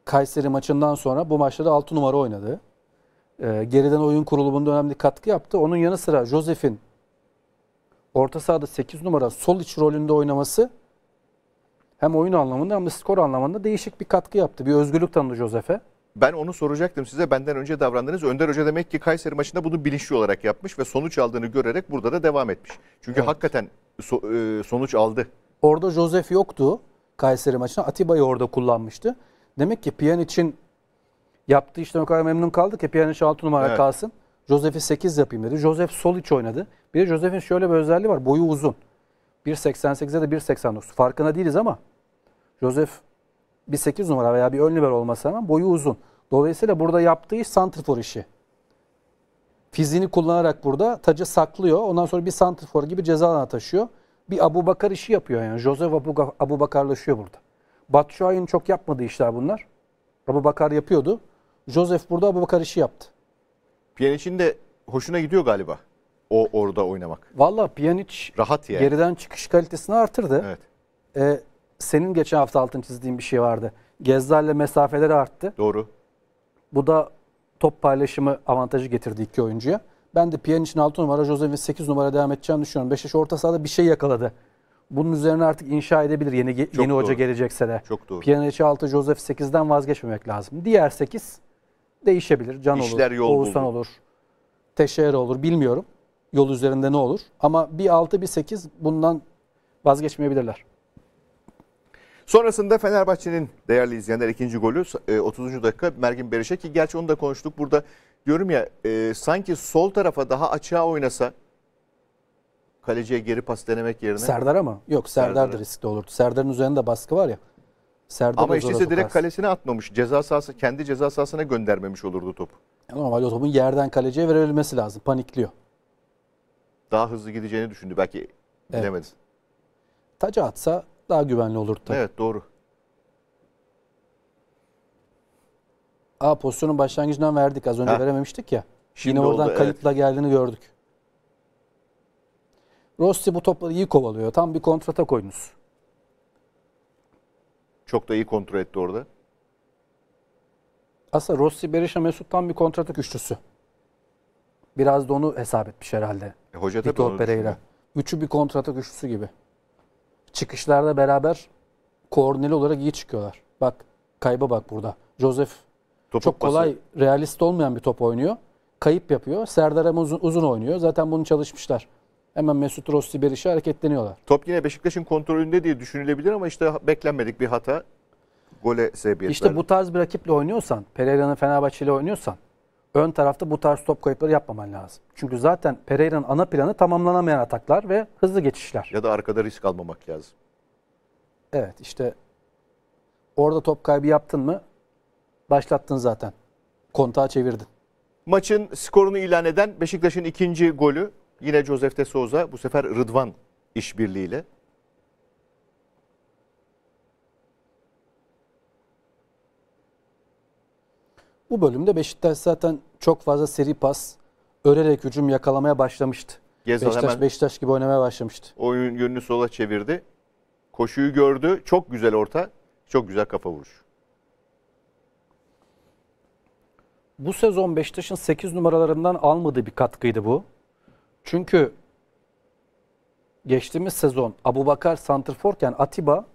Kayseri maçından sonra bu maçta da 6 numara oynadı. E, geriden oyun kurulumunda önemli katkı yaptı. Onun yanı sıra Joseph'in orta sahada 8 numara sol iç rolünde oynaması hem oyun anlamında hem de skor anlamında değişik bir katkı yaptı. Bir özgürlük tanıdı Josef'e. Ben onu soracaktım size. Benden önce davrandınız. Önder Hoca demek ki Kayseri maçında bunu bilinçli olarak yapmış ve sonuç aldığını görerek burada da devam etmiş. Çünkü evet. hakikaten so e, sonuç aldı. Orada Josef yoktu Kayseri maçında. Atiba'yı orada kullanmıştı. Demek ki Piyan için yaptığı işten o kadar memnun kaldı ki Piyaniç 6 numara evet. kalsın. Josef'i 8 yapayım dedi. Josef sol iç oynadı. Bir de Josef'in şöyle bir özelliği var. Boyu uzun. 1.88'e de 1.89. Farkına değiliz ama Joseph bir 8 numara veya bir ön libero olmasına rağmen boyu uzun. Dolayısıyla burada yaptığı iş santrifor işi. Fiziğini kullanarak burada tacı saklıyor. Ondan sonra bir santrifor gibi ceza alana taşıyor. Bir Abu Bakar işi yapıyor yani. Joseph Abu, Abu Bakarlaşıyor burada. Batshuayi'nin çok yapmadığı işler bunlar. Abu Bakar yapıyordu. Joseph burada Abu Bakar işi yaptı. Pjanic'in de hoşuna gidiyor galiba. O orada oynamak. Valla Pjanic Rahat yani. geriden çıkış kalitesini artırdı. Evet. Ee, senin geçen hafta altın çizdiğin bir şey vardı. Gezlerle mesafeler arttı. Doğru. Bu da top paylaşımı avantajı getirdi iki oyuncuya. Ben de Piyan için 6 numara, Josef'in 8 numara devam edeceğini düşünüyorum. Beşiktaş orta sahada bir şey yakaladı. Bunun üzerine artık inşa edebilir yeni Çok yeni doğru. hoca gelecekse de. Çok doğru. Pjanic'i 6, Josef 8'den vazgeçmemek lazım. Diğer 8 değişebilir. Can İşler olur, Oğuzhan buldu. olur, Teşehir olur bilmiyorum. Yol üzerinde ne olur. Ama bir 6 bir 8 bundan vazgeçmeyebilirler. Sonrasında Fenerbahçe'nin değerli izleyenler ikinci golü 30. E, dakika Mergin Beriş'e ki gerçi onu da konuştuk burada. Diyorum ya e, sanki sol tarafa daha açığa oynasa kaleciye geri pas denemek yerine. Serdar'a mı? Yok Serdar, Serdar da riskli olurdu. Serdar'ın üzerinde baskı var ya. Serdar Ama işte direkt tutarsın. kalesine atmamış. Ceza sahası kendi ceza sahasına göndermemiş olurdu top e, Normalde o topun yerden kaleciye verilmesi lazım. Panikliyor. Daha hızlı gideceğini düşündü belki bilemedi. Evet. Taca atsa daha güvenli olur tabii. Evet doğru. A pozisyonun başlangıcından verdik az önce ha. verememiştik ya. Şimdi Yine oradan oldu, kayıtla evet. geldiğini gördük. Rossi bu topları iyi kovalıyor. Tam bir kontrata koyunuz. Çok da iyi kontrol etti orada. Aslında Rossi, Berisha, Mesut tam bir kontratak üçlüsü. Biraz da onu hesap etmiş herhalde. E, hoca tabii Victor Pereira. Üçü bir kontratak üçlüsü gibi çıkışlarda beraber koordineli olarak iyi çıkıyorlar. Bak kayba bak burada. Joseph Topu çok kolay pası. realist olmayan bir top oynuyor. Kayıp yapıyor. Serdar uzun, uzun oynuyor. Zaten bunu çalışmışlar. Hemen Mesut Rossi Beriş'e hareketleniyorlar. Top yine Beşiktaş'ın kontrolünde diye düşünülebilir ama işte beklenmedik bir hata gole sebebiyet İşte verdi. bu tarz bir rakiple oynuyorsan, Pereira'nın Fenerbahçe ile oynuyorsan ön tarafta bu tarz top kayıpları yapmaman lazım. Çünkü zaten Pereira'nın ana planı tamamlanamayan ataklar ve hızlı geçişler. Ya da arkada risk almamak lazım. Evet işte orada top kaybı yaptın mı başlattın zaten. Kontağı çevirdin. Maçın skorunu ilan eden Beşiktaş'ın ikinci golü yine Josef de Souza bu sefer Rıdvan işbirliğiyle Bu bölümde Beşiktaş zaten çok fazla seri pas örerek hücum yakalamaya başlamıştı. Gezal Beşiktaş, hemen Beşiktaş gibi oynamaya başlamıştı. Oyun yönünü sola çevirdi. Koşuyu gördü. Çok güzel orta. Çok güzel kafa vuruşu. Bu sezon Beşiktaş'ın 8 numaralarından almadığı bir katkıydı bu. Çünkü geçtiğimiz sezon Abubakar Santrforken Atiba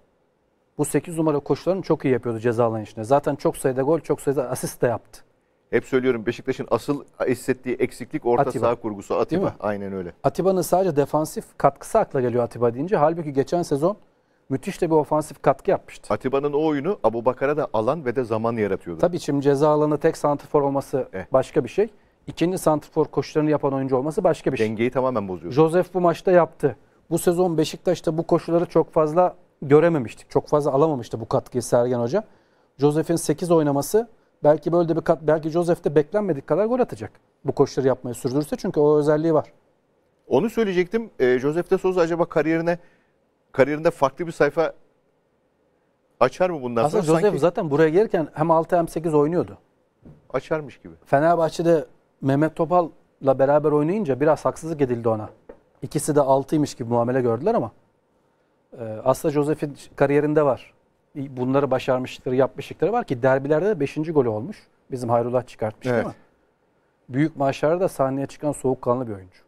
bu 8 numara koşularını çok iyi yapıyordu ceza alan içinde. Zaten çok sayıda gol, çok sayıda asist de yaptı. Hep söylüyorum Beşiktaş'ın asıl hissettiği eksiklik orta Atiba. saha kurgusu Atiba. Aynen öyle. Atiba'nın sadece defansif katkısı akla geliyor Atiba deyince. Halbuki geçen sezon müthiş de bir ofansif katkı yapmıştı. Atiba'nın o oyunu Abu Bakar'a da alan ve de zaman yaratıyordu. Tabii şimdi ceza alanı tek santrfor olması eh. başka bir şey. İkinci santrfor koşularını yapan oyuncu olması başka bir Dengeyi şey. Dengeyi tamamen bozuyor. Josef bu maçta yaptı. Bu sezon Beşiktaş'ta bu koşuları çok fazla görememiştik. Çok fazla alamamıştı bu katkıyı Sergen Hoca. Joseph'in 8 oynaması belki böyle bir kat, belki Josef de beklenmedik kadar gol atacak. Bu koşuları yapmayı sürdürürse çünkü o özelliği var. Onu söyleyecektim. E, ee, Josef de Souza acaba kariyerine kariyerinde farklı bir sayfa açar mı bundan Aslında sonra? Josef sanki... zaten buraya gelirken hem 6 hem 8 oynuyordu. Açarmış gibi. Fenerbahçe'de Mehmet Topal'la beraber oynayınca biraz haksızlık edildi ona. İkisi de 6'ymış gibi muamele gördüler ama ee, aslında Josef'in kariyerinde var. Bunları başarmışlıkları, yapmışlıkları var ki derbilerde de 5. golü olmuş. Bizim Hayrullah çıkartmış. evet. ama. Büyük maçlarda da sahneye çıkan soğukkanlı bir oyuncu.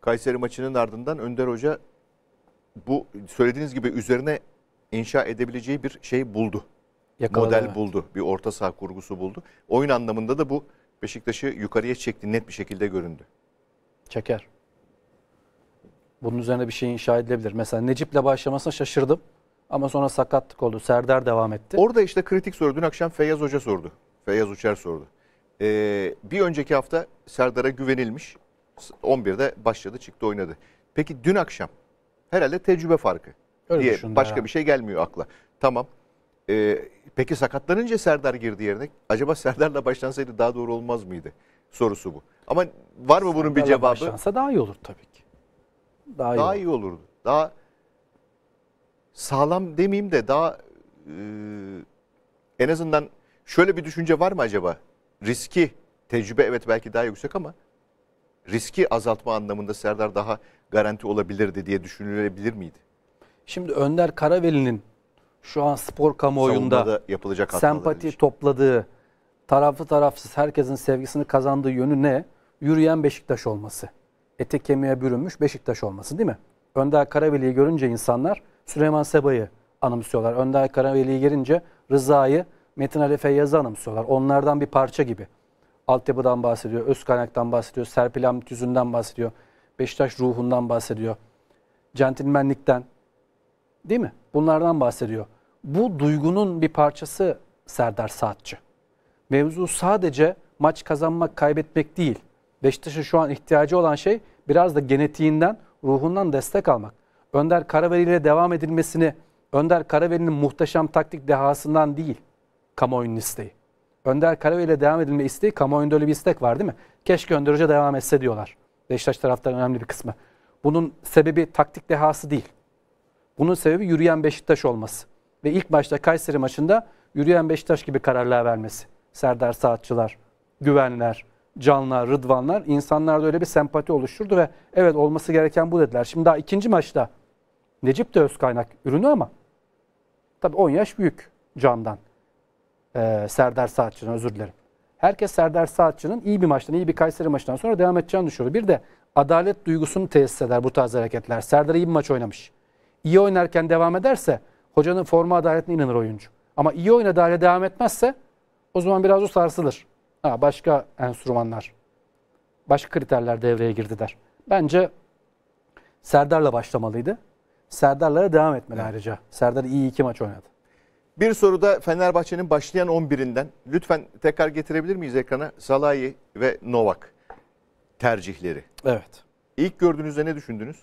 Kayseri maçının ardından Önder Hoca bu söylediğiniz gibi üzerine inşa edebileceği bir şey buldu. Yakaladı Model mi? buldu. Bir orta saha kurgusu buldu. Oyun anlamında da bu Beşiktaş'ı yukarıya çekti. Net bir şekilde göründü. Çeker. Bunun üzerine bir şey inşa edilebilir. Mesela Necip'le başlamasına şaşırdım ama sonra sakatlık oldu. Serdar devam etti. Orada işte kritik soru. Dün akşam Feyyaz Hoca sordu. Feyyaz Uçer sordu. Ee, bir önceki hafta Serdar'a güvenilmiş. 11'de başladı çıktı oynadı. Peki dün akşam herhalde tecrübe farkı Öyle diye başka herhalde. bir şey gelmiyor akla. Tamam. Ee, peki sakatlanınca Serdar girdi yerine. Acaba Serdar'la başlansaydı daha doğru olmaz mıydı? Sorusu bu. Ama var mı bunun Serdar'la bir cevabı? Başlansa daha iyi olur tabii daha iyi, daha iyi olurdu. Daha sağlam demeyeyim de daha e, en azından şöyle bir düşünce var mı acaba? Riski, tecrübe evet belki daha yüksek ama riski azaltma anlamında Serdar daha garanti olabilirdi diye düşünülebilir miydi? Şimdi Önder Karaveli'nin şu an spor kamuoyunda yapılacak sempati için. topladığı, taraflı tarafsız herkesin sevgisini kazandığı yönü ne? Yürüyen Beşiktaş olması ete kemiğe bürünmüş Beşiktaş olması değil mi? Önder Karaveli'yi görünce insanlar Süleyman Seba'yı anımsıyorlar. Önder Karaveli'yi görünce Rıza'yı Metin Ali Feyyaz'ı anımsıyorlar. Onlardan bir parça gibi. Altyapıdan bahsediyor, öz kaynaktan bahsediyor, Serpil Hamit yüzünden bahsediyor, Beşiktaş ruhundan bahsediyor, centilmenlikten değil mi? Bunlardan bahsediyor. Bu duygunun bir parçası Serdar Saatçı. Mevzu sadece maç kazanmak, kaybetmek değil. Beşiktaş'ın şu an ihtiyacı olan şey biraz da genetiğinden, ruhundan destek almak. Önder Karaveli ile devam edilmesini, Önder Karaveli'nin muhteşem taktik dehasından değil kamuoyunun isteği. Önder Karaveli ile devam edilme isteği, kamuoyunda öyle bir istek var değil mi? Keşke Önder Hoca devam etse diyorlar. Beşiktaş taraftarının önemli bir kısmı. Bunun sebebi taktik dehası değil. Bunun sebebi yürüyen Beşiktaş olması. Ve ilk başta Kayseri maçında yürüyen Beşiktaş gibi kararlar vermesi. Serdar Saatçılar, Güvenler, Canlar, Rıdvanlar insanlarda öyle bir sempati oluşturdu ve evet olması gereken bu dediler. Şimdi daha ikinci maçta Necip de öz kaynak ürünü ama tabi 10 yaş büyük Can'dan. Ee, Serdar Saatçının özür dilerim. Herkes Serdar Saatçı'nın iyi bir maçtan, iyi bir Kayseri maçtan sonra devam edeceğini düşünüyor. Bir de adalet duygusunu tesis eder bu tarz hareketler. Serdar iyi bir maç oynamış. İyi oynarken devam ederse hocanın forma adaletine inanır oyuncu. Ama iyi oynadı dair devam etmezse o zaman biraz o sarsılır. Ha, başka enstrümanlar, başka kriterler devreye girdi der. Bence Serdar'la başlamalıydı. Serdar'la devam etmeli evet. ayrıca. Serdar iyi iki maç oynadı. Bir soruda Fenerbahçe'nin başlayan 11'inden lütfen tekrar getirebilir miyiz ekrana? Salahi ve Novak tercihleri. Evet. İlk gördüğünüzde ne düşündünüz?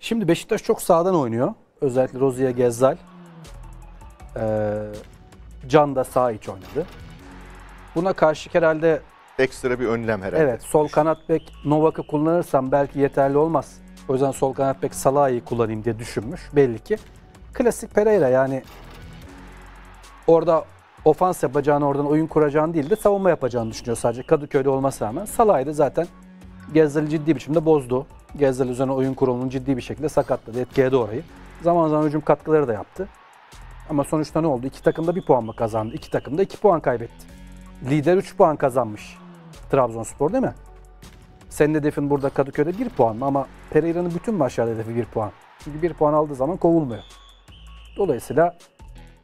Şimdi Beşiktaş çok sağdan oynuyor. Özellikle Rozier Gezzal. Ee, Can da sağ iç oynadı. Buna karşı herhalde ekstra bir önlem herhalde. Evet, sol kanat bek Novak'ı kullanırsam belki yeterli olmaz. O yüzden sol kanat bek Salah'ı kullanayım diye düşünmüş belli ki. Klasik Pereira yani orada ofans yapacağını, oradan oyun kuracağını değil de savunma yapacağını düşünüyor sadece Kadıköy'de olması rağmen. Salah'ı da zaten Gezzel'i ciddi biçimde bozdu. Gezzel üzerine oyun kurulunun ciddi bir şekilde sakatladı, etkiledi orayı. Zaman zaman hücum katkıları da yaptı. Ama sonuçta ne oldu? İki takım da bir puan mı kazandı? İki takım da iki puan kaybetti. Lider 3 puan kazanmış Trabzonspor değil mi? Senin hedefin burada Kadıköy'de 1 puan mı? ama Pereira'nın bütün maçlarda hedefi 1 puan. Çünkü 1 puan aldığı zaman kovulmuyor. Dolayısıyla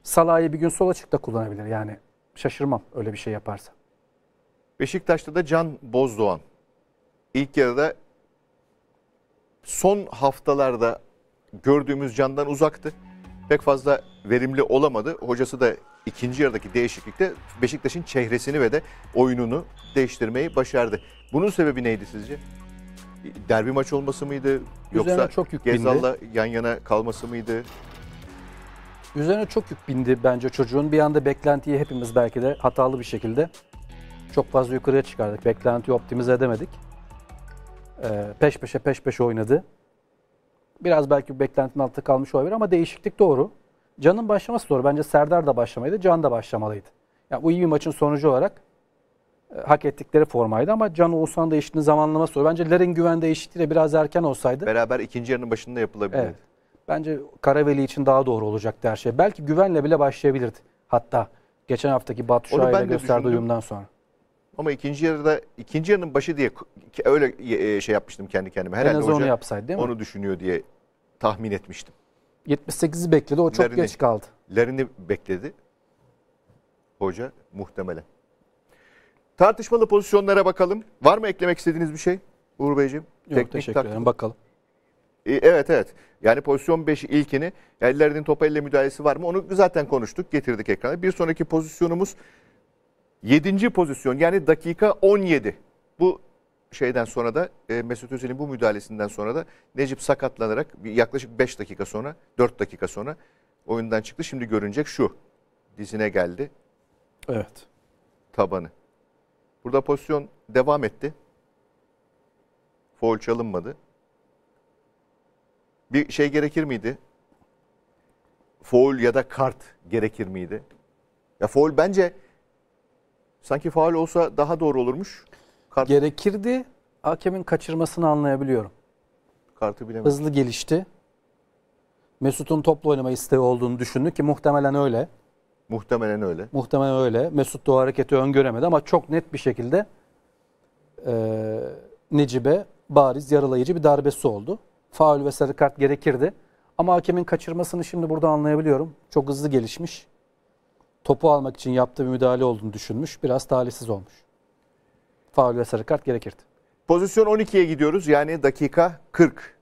Salah'ı bir gün sol açıkta kullanabilir. Yani şaşırmam öyle bir şey yaparsa. Beşiktaş'ta da Can Bozdoğan. İlk yarıda son haftalarda gördüğümüz Can'dan uzaktı. Pek fazla verimli olamadı. Hocası da ikinci yarıdaki değişiklikte Beşiktaş'ın çehresini ve de oyununu değiştirmeyi başardı. Bunun sebebi neydi sizce? Derbi maç olması mıydı? Yoksa Üzerine çok yük Gezal'la yan yana kalması mıydı? Üzerine çok yük bindi bence çocuğun. Bir anda beklentiyi hepimiz belki de hatalı bir şekilde çok fazla yukarıya çıkardık. Beklentiyi optimize edemedik. Ee, peş peşe peş peşe oynadı. Biraz belki beklentinin altında kalmış olabilir ama değişiklik doğru. Can'ın başlaması zor. Bence Serdar da başlamaydı Can da başlamalıydı. Yani bu iyi bir maçın sonucu olarak e, hak ettikleri formaydı ama Can Oğuzhan da zamanlaması zamanlama Bence Lerin güven değişikliğiyle biraz erken olsaydı. Beraber ikinci yarının başında yapılabilirdi. Evet. Bence Karaveli için daha doğru olacaktı her şey. Belki güvenle bile başlayabilirdi. Hatta geçen haftaki Batu Şahir'e gösterdiği uyumdan sonra. Ama ikinci yarıda ikinci yarının başı diye öyle e, e, şey yapmıştım kendi kendime. Herhalde en az onu yapsaydı değil mi? Onu düşünüyor diye tahmin etmiştim. 78'i bekledi. O çok Lerini, geç kaldı. Lerini bekledi. Hoca muhtemelen. Tartışmalı pozisyonlara bakalım. Var mı eklemek istediğiniz bir şey Uğur Beyciğim? Yok Teknik, teşekkür taktik. ederim. Bakalım. E, evet evet. Yani pozisyon 5 ilkini ellerinin topa elle müdahalesi var mı? Onu zaten konuştuk. Getirdik ekrana. Bir sonraki pozisyonumuz 7. pozisyon. Yani dakika 17. Bu şeyden sonra da e, Mesut Özil'in bu müdahalesinden sonra da Necip sakatlanarak yaklaşık 5 dakika sonra 4 dakika sonra oyundan çıktı. Şimdi görünecek şu dizine geldi. Evet. Tabanı. Burada pozisyon devam etti. Foul çalınmadı. Bir şey gerekir miydi? Foul ya da kart gerekir miydi? Ya foul bence sanki faul olsa daha doğru olurmuş. Kart, Gerekirdi. Hakemin kaçırmasını anlayabiliyorum. kartı bilemedim. Hızlı gelişti. Mesut'un toplu oynama isteği olduğunu düşündü ki muhtemelen öyle. Muhtemelen öyle. Muhtemelen öyle. Mesut da o hareketi öngöremedi ama çok net bir şekilde eee Necip'e bariz yaralayıcı bir darbesi oldu. Faul ve sarı kart gerekirdi. Ama hakemin kaçırmasını şimdi burada anlayabiliyorum. Çok hızlı gelişmiş. Topu almak için yaptığı bir müdahale olduğunu düşünmüş. Biraz talihsiz olmuş faul ve sarı kart gerekirdi. Pozisyon 12'ye gidiyoruz. Yani dakika 40.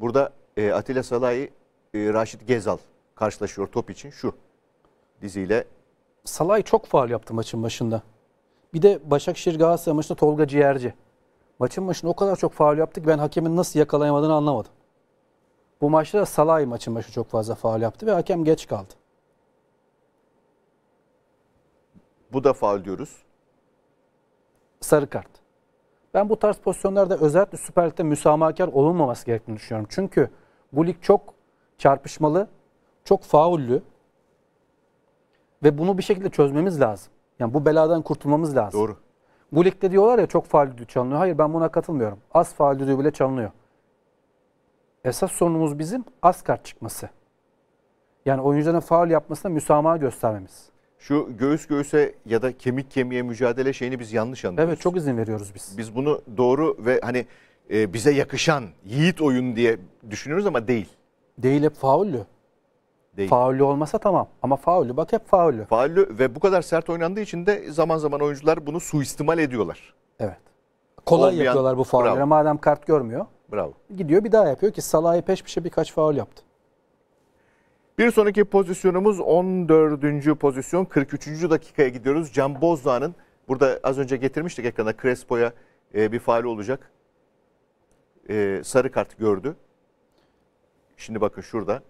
Burada e, Atilla Salay, e, Raşit Gezal karşılaşıyor top için. Şu diziyle. Salay çok faul yaptı maçın başında. Bir de Başakşehir Galatasaray maçında Tolga Ciğerci. Maçın başında o kadar çok faul yaptık ben hakemin nasıl yakalayamadığını anlamadım. Bu maçta da Salay maçın başı çok fazla faul yaptı ve hakem geç kaldı. Bu da faul diyoruz sarı kart. Ben bu tarz pozisyonlarda özellikle Süper Lig'de müsamahakar olunmaması gerektiğini düşünüyorum. Çünkü bu lig çok çarpışmalı, çok faullü ve bunu bir şekilde çözmemiz lazım. Yani bu beladan kurtulmamız lazım. Doğru. Bu ligde diyorlar ya çok faal düdüğü çalınıyor. Hayır ben buna katılmıyorum. Az faal düdüğü bile çalınıyor. Esas sorunumuz bizim az kart çıkması. Yani oyuncuların faul yapmasına müsamaha göstermemiz şu göğüs göğüse ya da kemik kemiğe mücadele şeyini biz yanlış anlıyoruz. Evet çok izin veriyoruz biz. Biz bunu doğru ve hani e, bize yakışan yiğit oyun diye düşünüyoruz ama değil. Değil hep faullü. Değil. Faullü olmasa tamam ama faullü bak hep faullü. Faullü ve bu kadar sert oynandığı için de zaman zaman oyuncular bunu suistimal ediyorlar. Evet. Kolay Olmayan, yapıyorlar bu faulleri madem kart görmüyor. Bravo. Gidiyor bir daha yapıyor ki Salah'ı peş peşe birkaç faul yaptı. Bir sonraki pozisyonumuz 14. pozisyon 43. dakikaya gidiyoruz. Can Bozdağ'ın burada az önce getirmiştik ekrana Crespo'ya e, bir faali olacak. E, sarı kart gördü. Şimdi bakın şurada.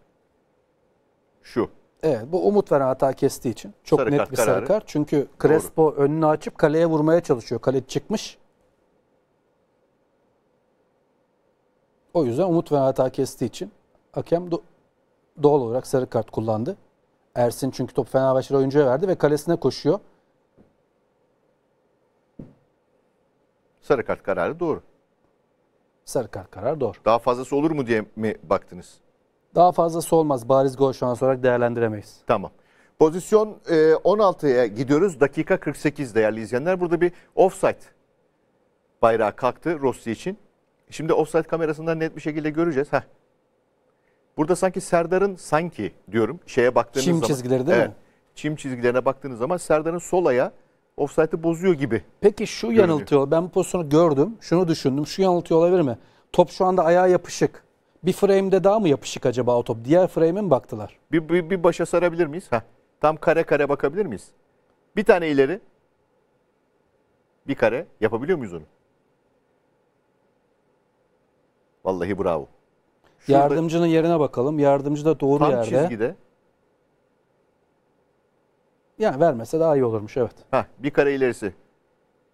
Şu. Evet bu umut veren hata kestiği için. Çok sarı net kart bir sarı kart. Çünkü Crespo Doğru. önünü açıp kaleye vurmaya çalışıyor. Kale çıkmış. O yüzden umut veren hata kestiği için hakem doğal olarak sarı kart kullandı. Ersin çünkü top Fenerbahçeli oyuncuya verdi ve kalesine koşuyor. Sarı kart kararı doğru. Sarı kart kararı doğru. Daha fazlası olur mu diye mi baktınız? Daha fazlası olmaz. Bariz gol şansı olarak değerlendiremeyiz. Tamam. Pozisyon 16'ya e, gidiyoruz. Dakika 48 değerli izleyenler. Burada bir offside bayrağı kalktı Rossi için. Şimdi offside kamerasından net bir şekilde göreceğiz. Heh. Burada sanki Serdar'ın sanki diyorum şeye baktığınız çim zaman. Çim çizgileri değil evet, mi? Çim çizgilerine baktığınız zaman Serdar'ın sol ayağı offside'ı bozuyor gibi. Peki şu görünüyor. yanıltıyor. Ben bu pozisyonu gördüm. Şunu düşündüm. Şu yanıltıyor olabilir mi? Top şu anda ayağa yapışık. Bir frame'de daha mı yapışık acaba o top? Diğer frame'e mi baktılar? Bir, bir, bir başa sarabilir miyiz? Heh. Tam kare kare bakabilir miyiz? Bir tane ileri. Bir kare. Yapabiliyor muyuz onu? Vallahi bravo. Şurada, Yardımcının yerine bakalım. Yardımcı da doğru tam yerde. Tam çizgide. Yani vermese daha iyi olurmuş evet. Heh, bir kare ilerisi.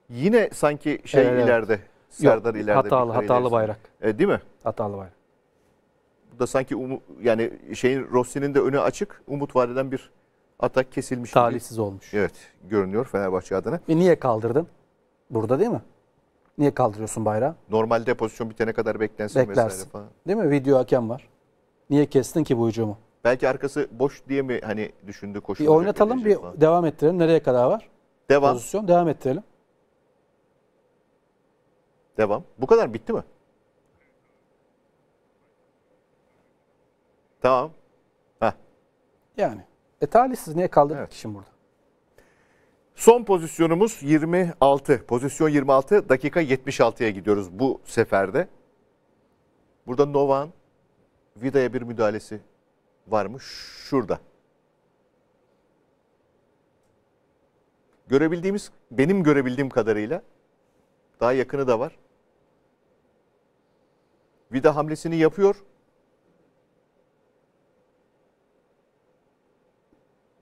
Yine sanki şey evet, ileride. Serdar Yok, ileride. Hatalı, hatalı bayrak. E, değil mi? Hatalı bayrak. Bu da sanki umu, yani şeyin Rossi'nin de önü açık. Umut vadeden bir atak kesilmiş. Talihsiz gibi. olmuş. Evet görünüyor Fenerbahçe adına. E niye kaldırdın? Burada değil mi? Niye kaldırıyorsun bayrağı? Normalde pozisyon bitene kadar beklensin, Beklersin. vesaire falan. Değil mi? Video hakem var. Niye kestin ki bu hücumu? Belki arkası boş diye mi hani düşündü koşu? Bir oynatalım bir falan. devam ettirelim. Nereye kadar var? Devam. Pozisyon devam ettirelim. Devam. Bu kadar bitti mi? Tamam. Heh. Yani. E talihsiz niye kaldırdık evet. şimdi burada? Son pozisyonumuz 26. Pozisyon 26. Dakika 76'ya gidiyoruz bu seferde. Burada Novan Vida'ya bir müdahalesi var mı? Şurada. Görebildiğimiz, benim görebildiğim kadarıyla daha yakını da var. Vida hamlesini yapıyor.